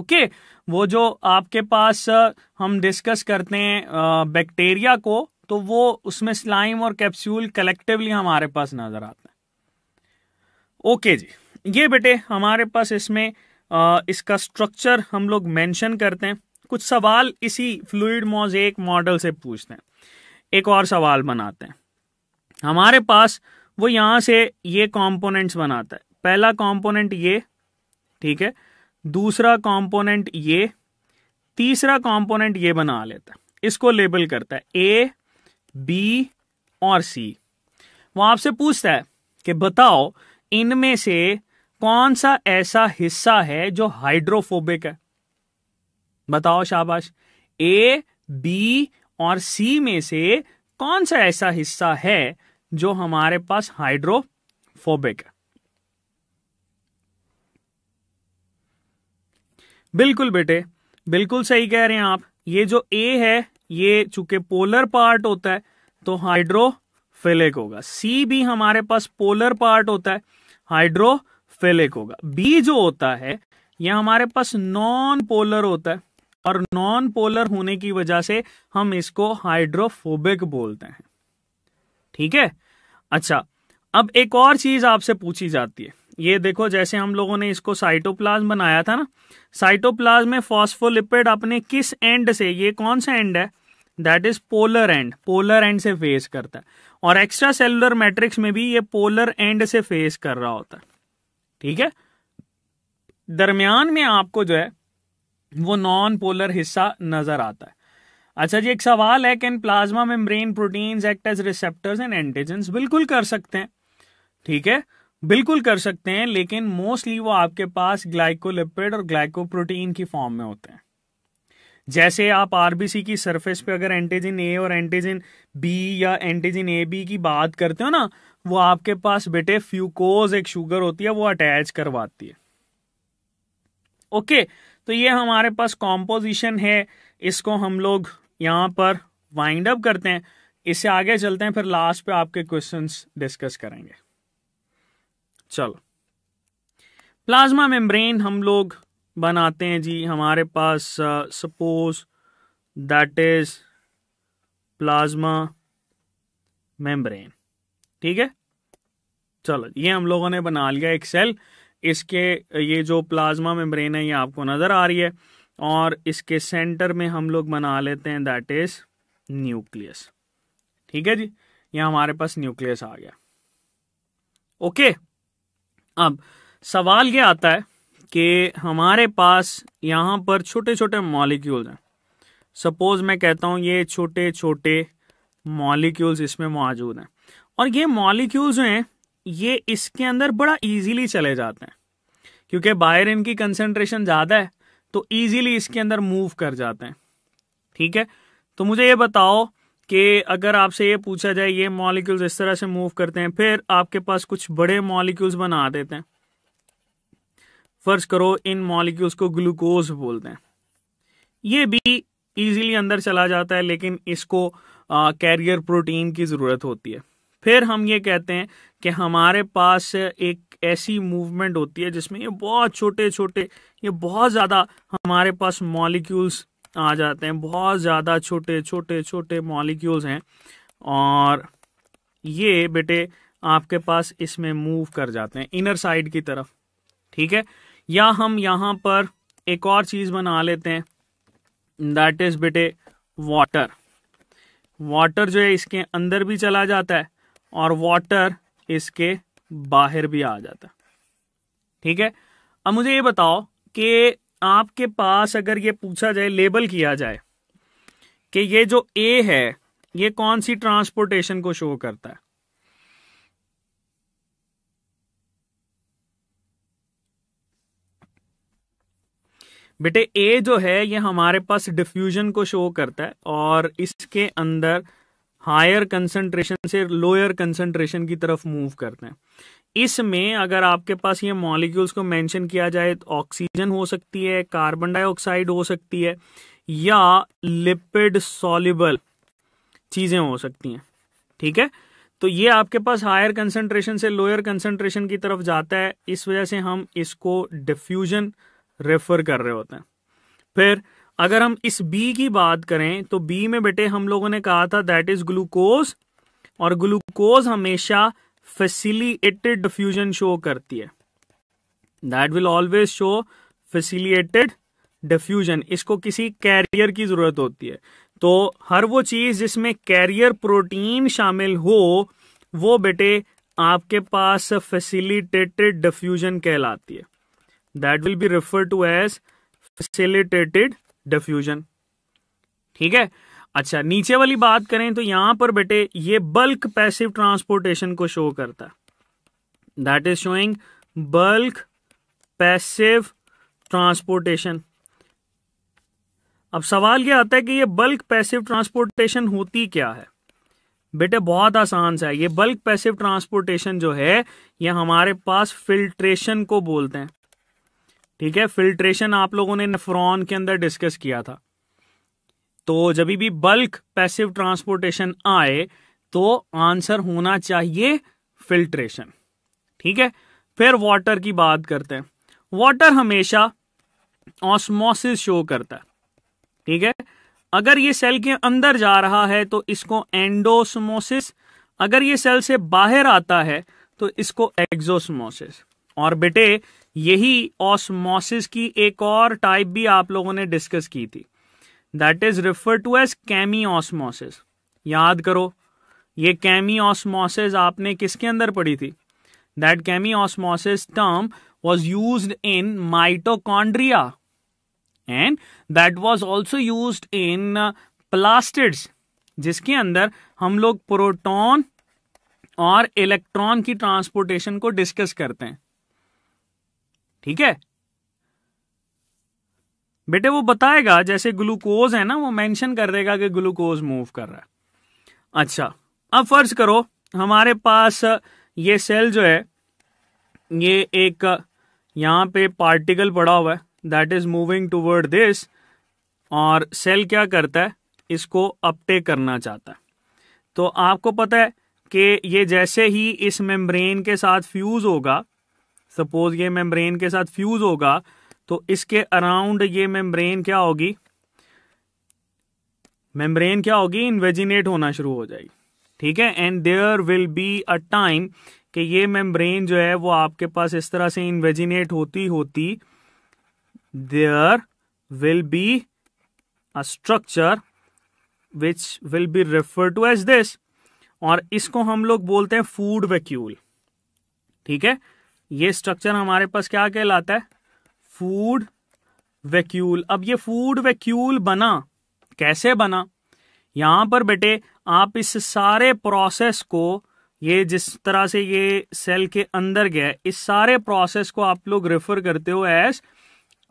okay वो जो आपके पास uh, हम डिस्कस करते हैं बैक्टीरिया uh, को तो वो उसमें स्लाइम और कैप्सूल कलेक्टिवली हमारे पास नजर आते हैं ओके जी ये बेटे हमारे पास इसमें इसका स्ट्रक्चर हम लोग मेंशन करते हैं कुछ सवाल इसी फ्लूड मोजेक मॉडल से पूछते हैं एक और सवाल बनाते हैं हमारे पास वो यहाँ से ये कंपोनेंट्स बनाता है पहला कंपोनेंट ये ठीक है दूसरा कंपोनेंट ये तीसरा कंपोनेंट ये बना लेता है इसको लेबल करता है ए बी और सी वो आपसे पूछता है कि बताओ इनमें से कौन सा ऐसा हिस्सा है जो हाइड्रोफोबिक है बताओ शाबाश ए बी और सी में से कौन सा ऐसा हिस्सा है जो हमारे पास हाइड्रोफोबिक है बिल्कुल बेटे बिल्कुल सही कह रहे हैं आप ये जो ए है ये चूंकि पोलर पार्ट होता है तो हाइड्रोफिलिक होगा सी भी हमारे पास पोलर पार्ट होता है हाइड्रो फेलिक होगा बी जो होता है यह हमारे पास नॉन पोलर होता है और नॉन पोलर होने की वजह से हम इसको हाइड्रोफोबिक बोलते हैं ठीक है अच्छा अब एक और चीज आपसे पूछी जाती है ये देखो जैसे हम लोगों ने इसको साइटोप्लाज्म बनाया था ना साइटोप्लाज्म में फॉस्फोलिपिड अपने किस एंड से ये कौन सा एंड है that is polar end polar end से फेस करता है और एक्स्ट्रा सेलुलर मैट्रिक्स में भी ये पोलर एंड से फेस कर रहा होता है ठीक है दरमियान में आपको जो है वो नॉन पोलर हिस्सा नजर आता है अच्छा जी एक सवाल है can plasma membrane protein act as receptors and antigen बिल्कुल कर सकते हैं ठीक है बिल्कुल कर सकते हैं लेकिन मोस्टली वो आपके पास ग्लाइकोलिपिड और ग्लाइकोप्रोटीन की फॉर्म में होते हैं जैसे आप आरबीसी की सरफेस पे अगर एंटीजन ए और एंटीजन बी या एंटीजन ए बी की बात करते हो ना वो आपके पास बेटे फ्यूकोज एक शुगर होती है वो अटैच करवाती है ओके तो ये हमारे पास कॉम्पोजिशन है इसको हम लोग यहां पर वाइंड अप करते हैं इससे आगे चलते हैं फिर लास्ट पे आपके क्वेश्चंस डिस्कस करेंगे चलो प्लाज्मा मेम्ब्रेन हम लोग बनाते हैं जी हमारे पास suppose that is plasma membrane ठीक है चलो ये हम लोगों ने बना लिया एक सेल इसके ये जो प्लाज्मा मेम्ब्रेन है ये आपको नज़र आ रही है और इसके सेंटर में हम लोग बना लेते हैं दैट इज न्यूक्लियस ठीक है जी ये हमारे पास न्यूक्लियस आ गया ओके अब सवाल ये आता है कि हमारे पास यहां पर छोटे छोटे मॉलिक्यूल्स हैं सपोज मैं कहता हूं ये छोटे छोटे मॉलिक्यूल्स इसमें मौजूद हैं और ये मॉलिक्यूल्स जो हैं ये इसके अंदर बड़ा इजीली चले जाते हैं क्योंकि बाहर इनकी कंसेंट्रेशन ज़्यादा है तो इजीली इसके अंदर मूव कर जाते हैं ठीक है तो मुझे ये बताओ कि अगर आपसे ये पूछा जाए ये मॉलिक्यूल्स इस तरह से मूव करते हैं फिर आपके पास कुछ बड़े मॉलिक्यूल्स बना देते हैं फर्ज करो इन मॉलिक्यूल्स को ग्लूकोज बोलते हैं ये भी इजीली अंदर चला जाता है लेकिन इसको कैरियर प्रोटीन की ज़रूरत होती है फिर हम ये कहते हैं कि हमारे पास एक ऐसी मूवमेंट होती है जिसमें ये बहुत छोटे छोटे ये बहुत ज़्यादा हमारे पास मॉलिक्यूल्स आ जाते हैं बहुत ज़्यादा छोटे छोटे छोटे मॉलिक्यूल्स हैं और ये बेटे आपके पास इसमें मूव कर जाते हैं इनर साइड की तरफ ठीक है या हम यहाँ पर एक और चीज़ बना लेते हैं दैट इज़ बेटे वाटर वाटर जो है इसके अंदर भी चला जाता है और वाटर इसके बाहर भी आ जाता ठीक है अब मुझे ये बताओ कि आपके पास अगर ये पूछा जाए लेबल किया जाए कि ये जो ए है ये कौन सी ट्रांसपोर्टेशन को शो करता है बेटे ए जो है ये हमारे पास डिफ्यूजन को शो करता है और इसके अंदर हायर कंसेंट्रेशन से लोअर कंसेंट्रेशन की तरफ मूव करते हैं इसमें अगर आपके पास ये मॉलिक्यूल्स को मेंशन किया जाए तो ऑक्सीजन हो सकती है कार्बन डाइऑक्साइड हो सकती है या लिपिड सॉल्युबल चीजें हो सकती हैं ठीक है तो ये आपके पास हायर कंसेंट्रेशन से लोअर कंसेंट्रेशन की तरफ जाता है इस वजह से हम इसको डिफ्यूजन रेफर कर रहे होते हैं फिर अगर हम इस बी की बात करें तो बी में बेटे हम लोगों ने कहा था दैट इज ग्लूकोज और ग्लूकोज हमेशा फेसिलिएटेड डिफ्यूजन शो करती है that will always show facilitated diffusion इसको किसी कैरियर की जरूरत होती है तो हर वो चीज जिसमें कैरियर प्रोटीन शामिल हो वो बेटे आपके पास फेसिलिटेटेड डिफ्यूजन कहलाती है that will be refer to as facilitated diffusion ठीक है अच्छा नीचे वाली बात करें तो यहां पर बेटे ये बल्क पैसिव ट्रांसपोर्टेशन को शो करता है that is showing bulk passive transportation अब सवाल क्या आता है कि ये बल्क पैसिव ट्रांसपोर्टेशन होती क्या है बेटे बहुत आसान सा है ये बल्क पैसिव ट्रांसपोर्टेशन जो है ये हमारे पास फिल्ट्रेशन को बोलते हैं ठीक है फिल्ट्रेशन आप लोगों ने नेफ्रॉन के अंदर डिस्कस किया था तो जब भी बल्क पैसिव ट्रांसपोर्टेशन आए तो आंसर होना चाहिए फिल्ट्रेशन ठीक है फिर वाटर की बात करते हैं वाटर हमेशा ऑस्मोसिस शो करता है ठीक है अगर ये सेल के अंदर जा रहा है तो इसको एंडोसमोसिस अगर ये सेल से बाहर आता है तो इसको एक्सोसमोसिस और बेटे यही ऑस्मोसिस की एक और टाइप भी आप लोगों ने डिस्कस की थी that is refer to as chemiosmosis याद करो ये कैमी ऑस्मोसिस आपने किसके अंदर पढ़ी थी that chemiosmosis term was use in mitochondria and that was also use in plastids जिसके अंदर हम लोग प्रोटॉन और इलेक्ट्रॉन की ट्रांसपोर्टेशन को डिस्कस करते हैं ठीक है बेटे वो बताएगा जैसे ग्लूकोज है ना वो मेंशन कर देगा कि ग्लूकोज मूव कर रहा है अच्छा अब फर्ज करो हमारे पास ये सेल जो है ये एक यहां पे पार्टिकल पड़ा हुआ है that is moving toward this और सेल क्या करता है इसको अपटेक करना चाहता है तो आपको पता है कि ये जैसे ही इस मेम्ब्रेन के साथ फ्यूज होगा सपोज ये मेम्ब्रेन के साथ फ्यूज होगा तो इसके अराउंड ये मेम्ब्रेन क्या होगी मेम्ब्रेन क्या होगी इन्वेजिनेट होना शुरू हो जाएगी ठीक है and there will be a time कि ये मेम्ब्रेन जो है वो आपके पास इस तरह से इन्वेजिनेट होती होती there will be a structure which will be refer to as this और इसको हम लोग बोलते हैं फूड वैक्यूल ठीक है ये स्ट्रक्चर हमारे पास क्या कहलाता है फूड वैक्यूल अब ये फूड वैक्यूल बना कैसे बना यहां पर बेटे आप इस सारे प्रोसेस को ये जिस तरह से ये सेल के अंदर गया इस सारे प्रोसेस को आप लोग रेफर करते हो एज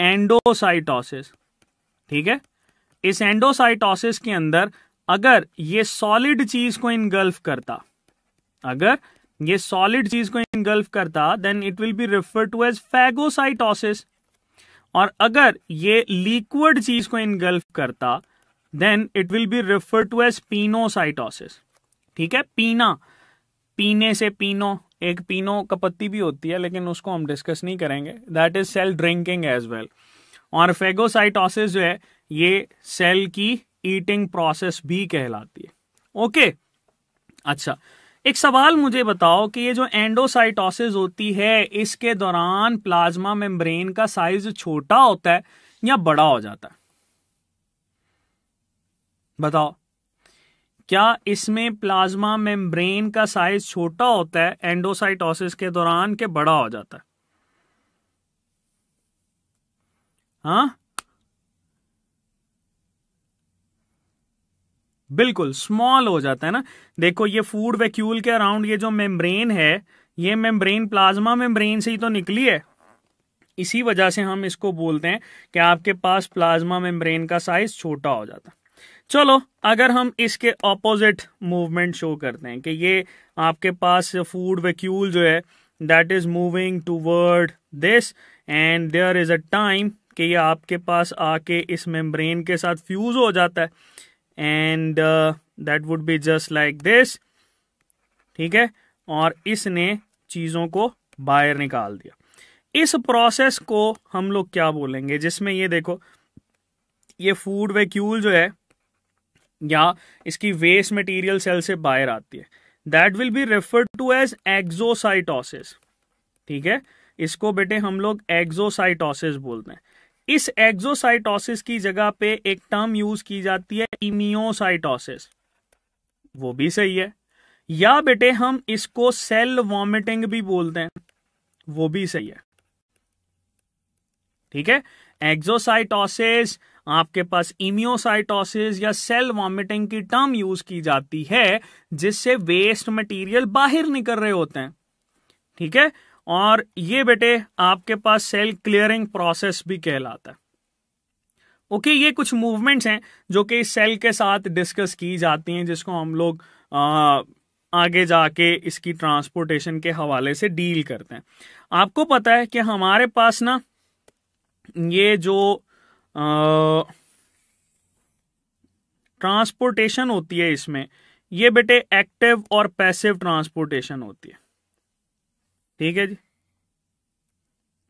एंडोसाइटोसिस ठीक है इस एंडोसाइटोसिस के अंदर अगर ये सॉलिड चीज को इनगल्फ करता अगर ये सॉलिड चीज को इनगल्फ करता then it will be refer to as phagocytosis और अगर ये लिक्विड चीज को इनगल्फ करता then it will be refer to as pinocytosis ठीक है पीना पीने से पीनो एक पीनो का पत्ती भी होती है लेकिन उसको हम डिस्कस नहीं करेंगे that is cell drinking as well और फेगोसाइटोसिस जो है ये सेल की ईटिंग प्रोसेस भी कहलाती है ओके okay. अच्छा एक सवाल मुझे बताओ कि ये जो एंडोसाइटोसिस होती है इसके दौरान प्लाज्मा मेम्ब्रेन का साइज छोटा होता है या बड़ा हो जाता है बताओ क्या इसमें प्लाज्मा मेम्ब्रेन का साइज छोटा होता है एंडोसाइटोसिस के दौरान के बड़ा हो जाता है हाँ बिल्कुल स्मॉल हो जाता है ना देखो ये फूड वैक्यूल के अराउंड ये जो मेम्ब्रेन है ये मेम्ब्रेन प्लाज्मा मेम्ब्रेन से ही तो निकली है इसी वजह से हम इसको बोलते हैं कि आपके पास प्लाज्मा मेम्ब्रेन का साइज छोटा हो जाता चलो अगर हम इसके ऑपोजिट मूवमेंट शो करते हैं कि ये आपके पास फूड वैक्यूल जो है that is moving ward this and there is a time कि ये आपके पास आके इस मेम्ब्रेन के साथ फ्यूज हो जाता है and that would be just like this ठीक है और इसने चीज़ों को बाहर निकाल दिया इस प्रोसेस को हम लोग क्या बोलेंगे जिसमें ये देखो ये फूड वेक्यूल जो है या इसकी वेस्ट मटेरियल सेल से बाहर आती है that will be referred to as exocytosis ठीक है इसको बेटे हम लोग एक्सोसाइटोसिस बोलते हैं इस एक्सोसाइटोसिस की जगह पे एक टर्म यूज की जाती है इमियोसाइटोसिस वो भी सही है या बेटे हम इसको सेल वॉमिटिंग भी बोलते हैं वो भी सही है ठीक है एक्जोसाइटोसिस आपके पास इमियोसाइटोसिस या सेल वॉमिटिंग की टर्म यूज की जाती है जिससे वेस्ट मटेरियल बाहर निकल रहे होते हैं ठीक है और ये बेटे आपके पास सेल क्लियरिंग प्रोसेस भी कहलाता है ओके ये कुछ मूवमेंट्स हैं जो कि सेल के साथ डिस्कस की जाती हैं जिसको हम लोग आ, आगे जाके इसकी ट्रांसपोर्टेशन के हवाले से डील करते हैं आपको पता है कि हमारे पास ना ये जो ट्रांसपोर्टेशन होती है इसमें ये बेटे एक्टिव और पैसिव ट्रांसपोर्टेशन होती है ठीक है जी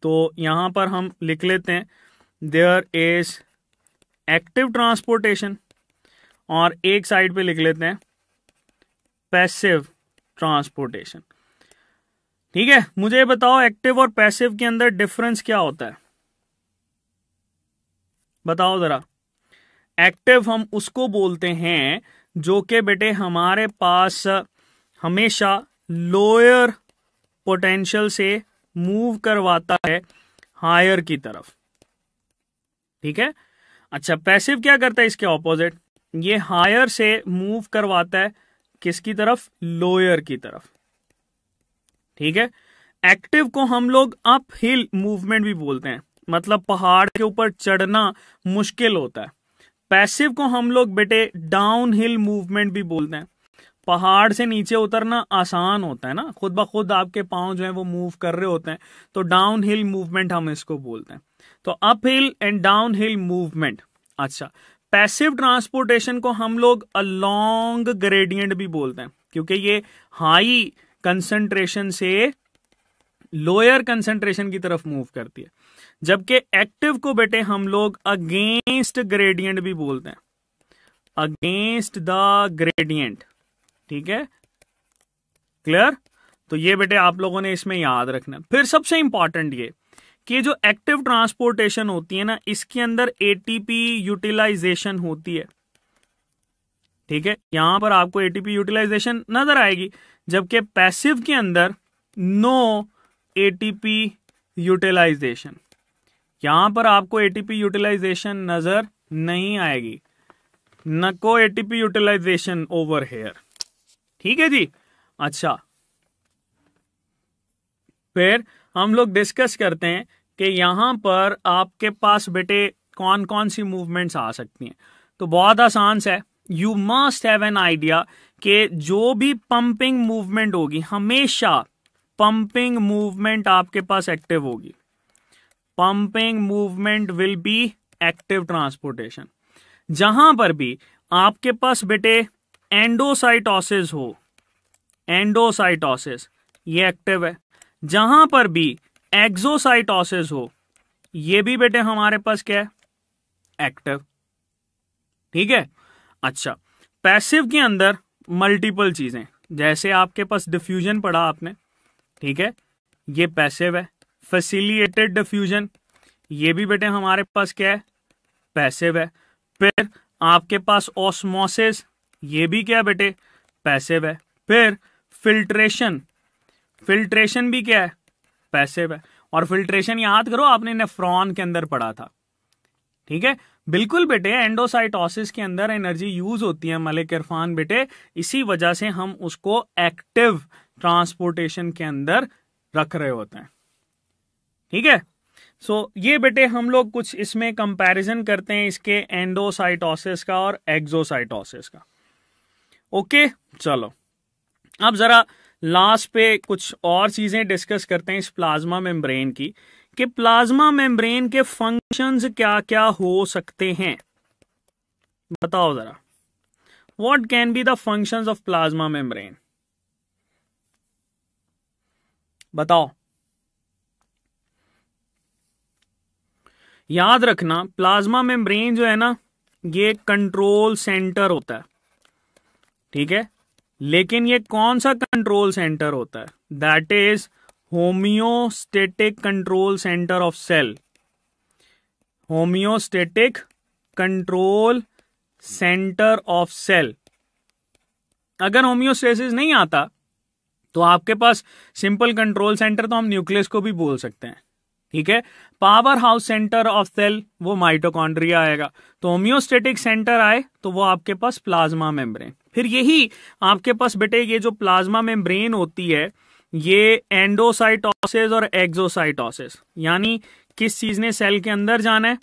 तो यहां पर हम लिख लेते हैं देयर इज एक्टिव ट्रांसपोर्टेशन और एक साइड पे लिख लेते हैं पैसिव ट्रांसपोर्टेशन ठीक है मुझे बताओ एक्टिव और पैसिव के अंदर डिफरेंस क्या होता है बताओ जरा एक्टिव हम उसको बोलते हैं जो कि बेटे हमारे पास हमेशा लोअर पोटेंशियल से मूव करवाता है हायर की तरफ ठीक है अच्छा पैसिव क्या करता है इसके ऑपोजिट ये हायर से मूव करवाता है किसकी तरफ लोअर की तरफ ठीक है एक्टिव को हम लोग अप हिल मूवमेंट भी बोलते हैं मतलब पहाड़ के ऊपर चढ़ना मुश्किल होता है पैसिव को हम लोग बेटे डाउन हिल मूवमेंट भी बोलते हैं पहाड़ से नीचे उतरना आसान होता है ना खुद ब खुद आपके पाँव जो है वो मूव कर रहे होते हैं तो डाउन हिल मूवमेंट हम इसको बोलते हैं तो uphill and downhill movement अच्छा पैसिव ट्रांसपोर्टेशन को हम लोग अ लॉन्ग ग्रेडियंट भी बोलते हैं क्योंकि ये हाई कंसेंट्रेशन से लोअर कंसेंट्रेशन की तरफ मूव करती है जबकि एक्टिव को बेटे हम लोग अगेंस्ट ग्रेडियंट भी बोलते हैं अगेंस्ट द ग्रेडियंट ठीक है क्लियर तो ये बेटे आप लोगों ने इसमें याद रखना फिर सबसे इंपॉर्टेंट ये कि जो एक्टिव ट्रांसपोर्टेशन होती है ना इसके अंदर एटीपी यूटिलाइजेशन होती है ठीक है यहां पर आपको एटीपी यूटिलाइजेशन नजर आएगी जबकि पैसिव के अंदर नो एटीपी यूटिलाइजेशन यहां पर आपको एटीपी यूटिलाइजेशन नजर नहीं आएगी नको एटीपी यूटिलाइजेशन ओवर हेयर ठीक है जी अच्छा फिर हम लोग डिस्कस करते हैं कि यहां पर आपके पास बेटे कौन कौन सी मूवमेंट्स आ सकती हैं तो बहुत आसान है you must have an idea कि जो भी पंपिंग मूवमेंट होगी हमेशा पंपिंग मूवमेंट आपके पास एक्टिव होगी pumping movement will be active transportation जहां पर भी आपके पास बेटे एंडोसाइटोसिस हो एंडोसाइटोसिस ये एक्टिव है जहां पर भी एक्सोसाइटोसिस हो ये भी बेटे हमारे पास क्या है एक्टिव ठीक है अच्छा पैसिव के अंदर मल्टीपल चीजें जैसे आपके पास डिफ्यूजन पढ़ा आपने ठीक है ये पैसिव है फेसिलिएटेड डिफ्यूजन ये भी बेटे हमारे पास क्या है पैसिव है फिर आपके पास ऑस्मोसिस ये भी क्या बेटे पैसिव है फिर फिल्ट्रेशन फिल्ट्रेशन भी क्या है पैसिव है और फिल्ट्रेशन याद करो आपने नेफ्रॉन के अंदर पढ़ा था ठीक है बिल्कुल बेटे एंडोसाइटोसिस के अंदर एनर्जी यूज होती है मलिक इरफान बेटे इसी वजह से हम उसको एक्टिव ट्रांसपोर्टेशन के अंदर रख रहे होते हैं ठीक है सो ये बेटे हम लोग कुछ इसमें कंपैरिजन करते हैं इसके एंडोसाइटोसिस का और एक्सोसाइटोसिस का ओके चलो अब जरा लास्ट पे कुछ और चीजें डिस्कस करते हैं इस प्लाज्मा मेम्ब्रेन की कि प्लाज्मा मेम्ब्रेन के फंक्शंस क्या क्या हो सकते हैं बताओ जरा what can be the functions of plasma membrane बताओ याद रखना प्लाज्मा मेम्ब्रेन जो है ना ये कंट्रोल सेंटर होता है ठीक है लेकिन ये कौन सा कंट्रोल सेंटर होता है that is homeostatic control centre of cell homeostatic control centre of cell अगर होम्योस्टेसिस नहीं आता तो आपके पास सिंपल कंट्रोल सेंटर तो हम न्यूक्लियस को भी बोल सकते हैं ठीक है powerhouse centre of cell वो माइटोकॉन्ड्रिया आएगा तो होम्योस्टेटिक सेंटर आए तो वो आपके पास प्लाज्मा मेम्ब्रेन फिर यही आपके पास बेटे ये जो प्लाज्मा मेम्ब्रेन होती है ये एंडोसाइटोसिस और एक्सोसाइटोसिस यानी किस चीज ने सेल के अंदर जाना है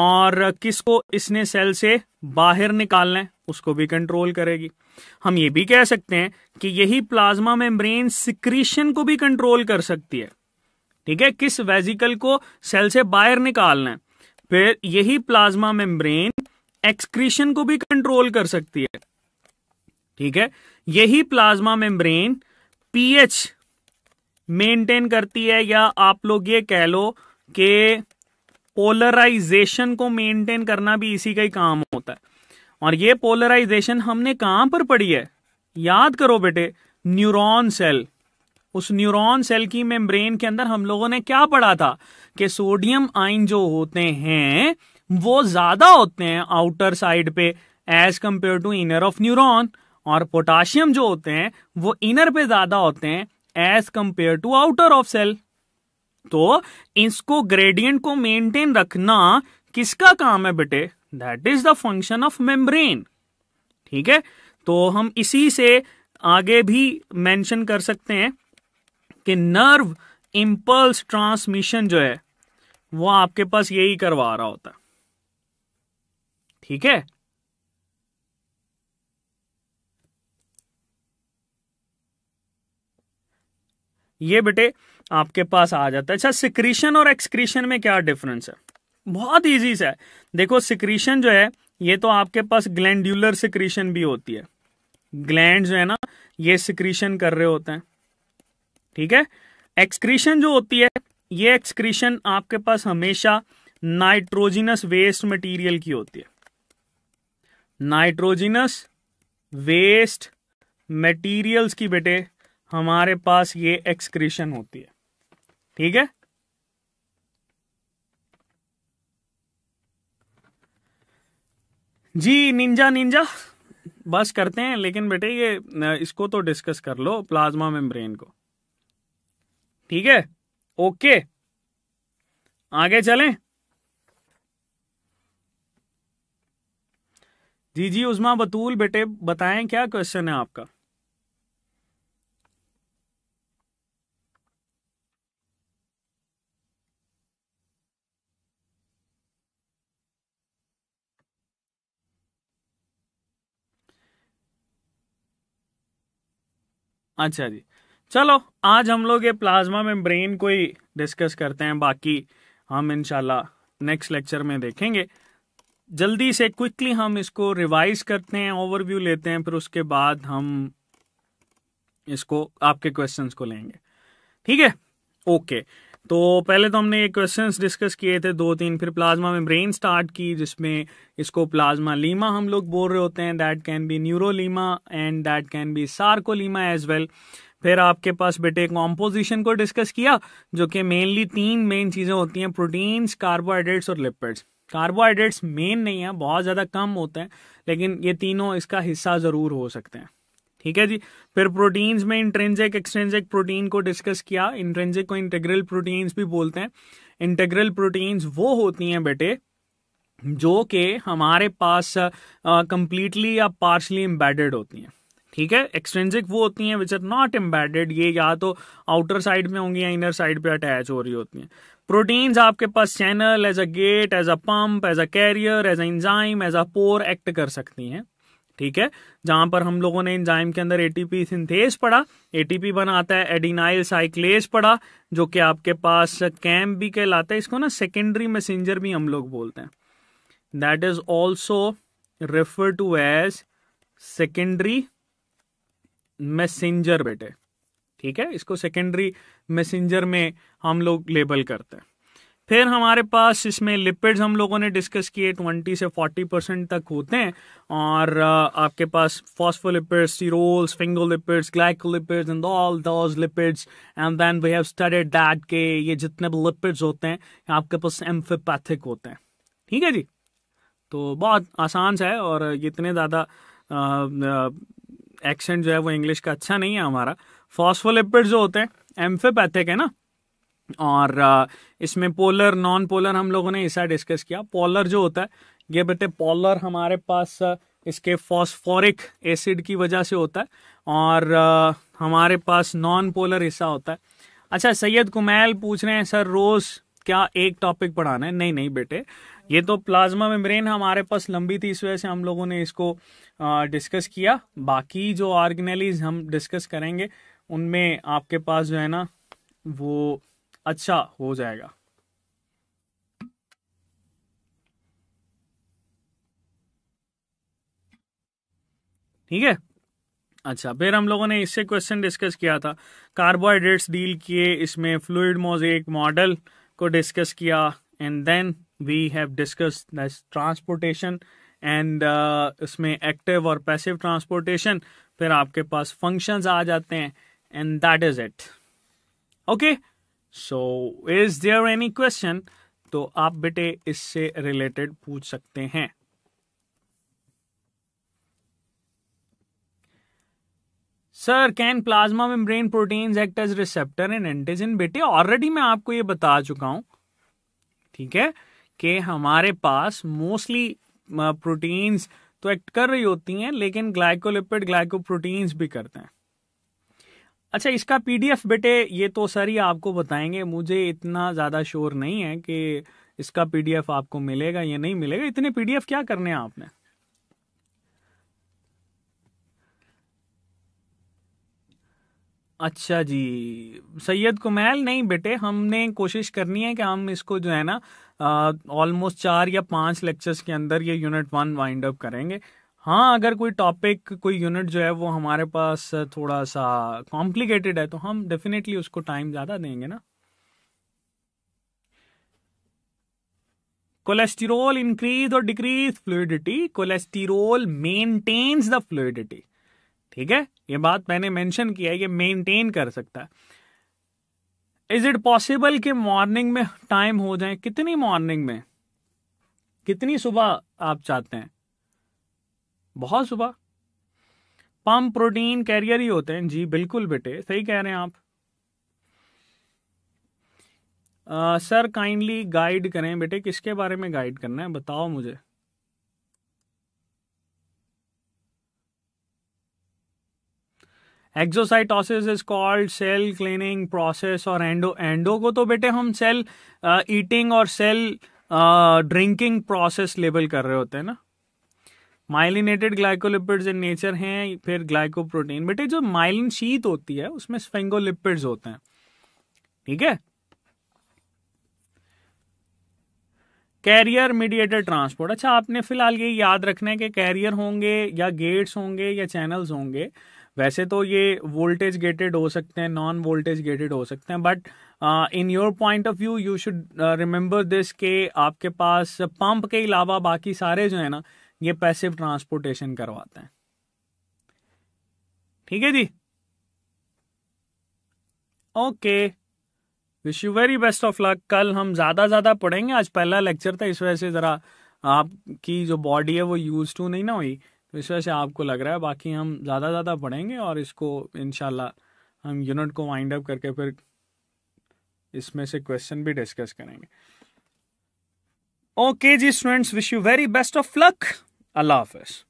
और किसको इसने सेल से बाहर निकालना है उसको भी कंट्रोल करेगी हम ये भी कह सकते हैं कि यही प्लाज्मा मेम्ब्रेन सिक्रीशन को भी कंट्रोल कर सकती है ठीक है किस वेजिकल को सेल से बाहर निकालना है फिर यही प्लाज्मा मेम्ब्रेन एक्सक्रीशन को भी कंट्रोल कर सकती है ठीक है यही प्लाज्मा मेम्ब्रेन पीएच मेंटेन करती है या आप लोग ये कह लो कि पोलराइजेशन को मेंटेन करना भी इसी का ही काम होता है और ये पोलराइजेशन हमने कहां पर पढ़ी है याद करो बेटे न्यूरॉन सेल उस न्यूरॉन सेल की मेम्ब्रेन के अंदर हम लोगों ने क्या पढ़ा था कि सोडियम आइन जो होते हैं वो ज्यादा होते हैं आउटर साइड पे as compare to inner of neuron और पोटाशियम जो होते हैं वो इनर पे ज्यादा होते हैं as compare to outer of cell तो इसको ग्रेडियंट को मेंटेन रखना किसका काम है बेटे that is the function of membrane ठीक है तो हम इसी से आगे भी मेंशन कर सकते हैं कि नर्व इम्पल्स ट्रांसमिशन जो है वो आपके पास यही करवा रहा होता ठीक है ये बेटे आपके पास आ जाता है अच्छा सिक्रीशन और एक्सक्रीशन में क्या डिफरेंस है बहुत इजी सा है देखो सिक्रीशन जो है ये तो आपके पास ग्लैंडुलर सिक्रीशन भी होती है ग्लैंड जो है ना ये सिक्रीशन कर रहे होते हैं ठीक है एक्सक्रीशन जो होती है ये एक्सक्रीशन आपके पास हमेशा नाइट्रोजिनस वेस्ट मटेरियल की होती है नाइट्रोजिनस वेस्ट मटेरियल्स की बेटे हमारे पास ये एक्सक्रीशन होती है ठीक है जी निंजा निंजा बस करते हैं लेकिन बेटे ये इसको तो डिस्कस कर लो प्लाज्मा मेम्ब्रेन को ठीक है ओके आगे चलें जी जी उजमा बतूल बेटे बताएं क्या क्वेश्चन है आपका अच्छा जी चलो आज हम लोग ये प्लाज्मा मेम्ब्रेन को ही डिस्कस करते हैं बाकी हम इनशाला नेक्स्ट लेक्चर में देखेंगे जल्दी से क्विकली हम इसको रिवाइज करते हैं ओवरव्यू लेते हैं फिर उसके बाद हम इसको आपके क्वेश्चंस को लेंगे ठीक है ओके तो पहले तो हमने ये क्वेश्चंस डिस्कस किए थे दो तीन फिर प्लाज्मा में ब्रेन स्टार्ट की जिसमें इसको प्लाज्मा लीमा हम लोग बोल रहे होते हैं that can be neurolemma and that can be sarcolemma as well फिर आपके पास बेटे कॉम्पोजिशन को डिस्कस किया जो कि मेनली तीन मेन चीज़ें होती हैं प्रोटीन्स कार्बोहाइड्रेट्स और लिपिड्स कार्बोहाइड्रेट्स मेन नहीं है बहुत ज़्यादा कम होते हैं लेकिन ये तीनों इसका हिस्सा ज़रूर हो सकते हैं ठीक है जी फिर प्रोटीन्स में इंट्रेंजिक एक्सट्रेंजिक प्रोटीन को डिस्कस किया इंट्रेंजिक को इंटेग्रल प्रोटीन्स भी बोलते हैं इंटेग्रल प्रोटीन्स वो होती हैं बेटे जो कि हमारे पास कंप्लीटली या पार्शली एम्बेडेड होती हैं ठीक है एक्सट्रेंसिक वो होती हैं विच आर नॉट एम्बेडेड ये या तो आउटर साइड में होंगी या इनर साइड पे अटैच हो रही होती हैं प्रोटीन्स आपके पास channel as a gate as a pump as a carrier as a enzyme as a pore act कर सकती हैं ठीक है जहां पर हम लोगों ने इंजाइम के अंदर एटीपी सिंथेस पढ़ा एटीपी बनाता है एडिनाइल साइक्लेस पढ़ा जो कि आपके पास कैम भी कहलाता है इसको ना सेकेंडरी मैसेंजर भी हम लोग बोलते हैं that is also refer to as secondary messenger बेटे ठीक है इसको सेकेंडरी मैसेंजर में हम लोग लेबल करते हैं फिर हमारे पास इसमें लिपिड्स हम लोगों ने डिस्कस किए 20 से 40 परसेंट तक होते हैं और आपके पास phospholipids sterols sphingolipids glycolipids and all those lipids and then we have studied that के ये जितने भी लिपिड्स होते हैं आपके पास एम्फोपैथिक होते हैं ठीक है जी तो बहुत आसान सा है और इतने ज़्यादा एक्सेंट जो है वो इंग्लिश का अच्छा नहीं है हमारा फॉस्फोलिपिड जो होते हैं एम्फेपैथिक है ना और इसमें पोलर नॉन पोलर हम लोगों ने ऐसा डिस्कस किया पोलर जो होता है ये बेटे पोलर हमारे पास इसके फॉस्फोरिक एसिड की वजह से होता है और हमारे पास नॉन पोलर हिस्सा होता है अच्छा सैयद कुमैल पूछ रहे हैं सर रोज़ क्या एक टॉपिक पढ़ाना है नहीं नहीं बेटे ये तो प्लाज्मा मेम्ब्रेन हमारे पास लंबी थी इस वजह से हम लोगों ने इसको डिस्कस किया बाकी जो ऑर्गेनलीज हम डिस्कस करेंगे उनमें आपके पास जो है ना वो अच्छा हो जाएगा ठीक है अच्छा फिर हम लोगों ने इससे क्वेश्चन डिस्कस किया था कार्बोहाइड्रेट्स डील किए इसमें फ्लूड मोजेक मॉडल को डिस्कस किया and then we have discussed this transportation and uh, इसमें एक्टिव और पैसिव ट्रांसपोर्टेशन फिर आपके पास फंक्शंस आ जाते हैं and that is it okay so is there any question तो आप बेटे इससे रिलेटेड पूछ सकते हैं sir can plasma membrane brain protein act as receptor and antigen बेटे ऑलरेडी मैं आपको ये बता चुका हूं ठीक है कि हमारे पास मोस्टली प्रोटीन्स uh, तो एक्ट कर रही होती हैं लेकिन ग्लाइकोलिपिड ग्लाइकोप्रोटीन्स भी करते हैं अच्छा इसका पीडीएफ बेटे ये तो सर ही आपको बताएंगे मुझे इतना ज़्यादा शोर नहीं है कि इसका पीडीएफ आपको मिलेगा या नहीं मिलेगा इतने पीडीएफ क्या करने हैं आपने अच्छा जी सैयद कुमैल नहीं बेटे हमने कोशिश करनी है कि हम इसको जो है ना ऑलमोस्ट चार या पांच लेक्चर्स के अंदर ये यूनिट वन वाइंड अप करेंगे हाँ अगर कोई टॉपिक कोई यूनिट जो है वो हमारे पास थोड़ा सा कॉम्प्लिकेटेड है तो हम डेफिनेटली उसको टाइम ज़्यादा देंगे ना कोलेस्ट्रॉल इंक्रीज और decrease fluidity cholesterol maintains the fluidity ठीक है ये बात मैंने मेंशन किया है ये मेंटेन कर सकता है इज इट पॉसिबल कि मॉर्निंग में टाइम हो जाए कितनी मॉर्निंग में कितनी सुबह आप चाहते हैं बहुत सुबह पम प्रोटीन कैरियर ही होते हैं जी बिल्कुल बेटे सही कह रहे हैं आप सर काइंडली गाइड करें बेटे किसके बारे में गाइड करना है बताओ मुझे exocytosis is called cell cleaning process और एंडो एंडो को तो बेटे हम सेल ईटिंग uh, और सेल ड्रिंकिंग प्रोसेस लेबल कर रहे होते हैं ना माइलिनेटेड ग्लाइकोलिपिड्स इन नेचर हैं फिर ग्लाइकोप्रोटीन बेटे जो माइलिन शीत होती है उसमें स्फेंगोलिपिड्स होते हैं ठीक है कैरियर मीडिएटेड ट्रांसपोर्ट अच्छा आपने फिलहाल ये याद रखना है कि कैरियर होंगे या गेट्स होंगे या चैनल्स होंगे वैसे तो ये वोल्टेज गेटेड हो सकते हैं नॉन वोल्टेज गेटेड हो सकते हैं but in your point of view you should remember this के आपके पास पंप के अलावा बाकी सारे जो है ना ये पैसिव ट्रांसपोर्टेशन करवाते हैं ठीक है जी okay wish you very best of luck कल हम ज़्यादा ज़्यादा पढ़ेंगे आज पहला लेक्चर था इस वजह से ज़रा आपकी जो बॉडी है वो यूज टू नहीं ना हुई तो इस वजह से आपको लग रहा है बाकी हम ज़्यादा ज़्यादा पढ़ेंगे और इसको इन हम यूनिट को वाइंड अप करके फिर इसमें से क्वेश्चन भी डिस्कस करेंगे ओके जी students wish you very best of luck अल्लाह हाफिज़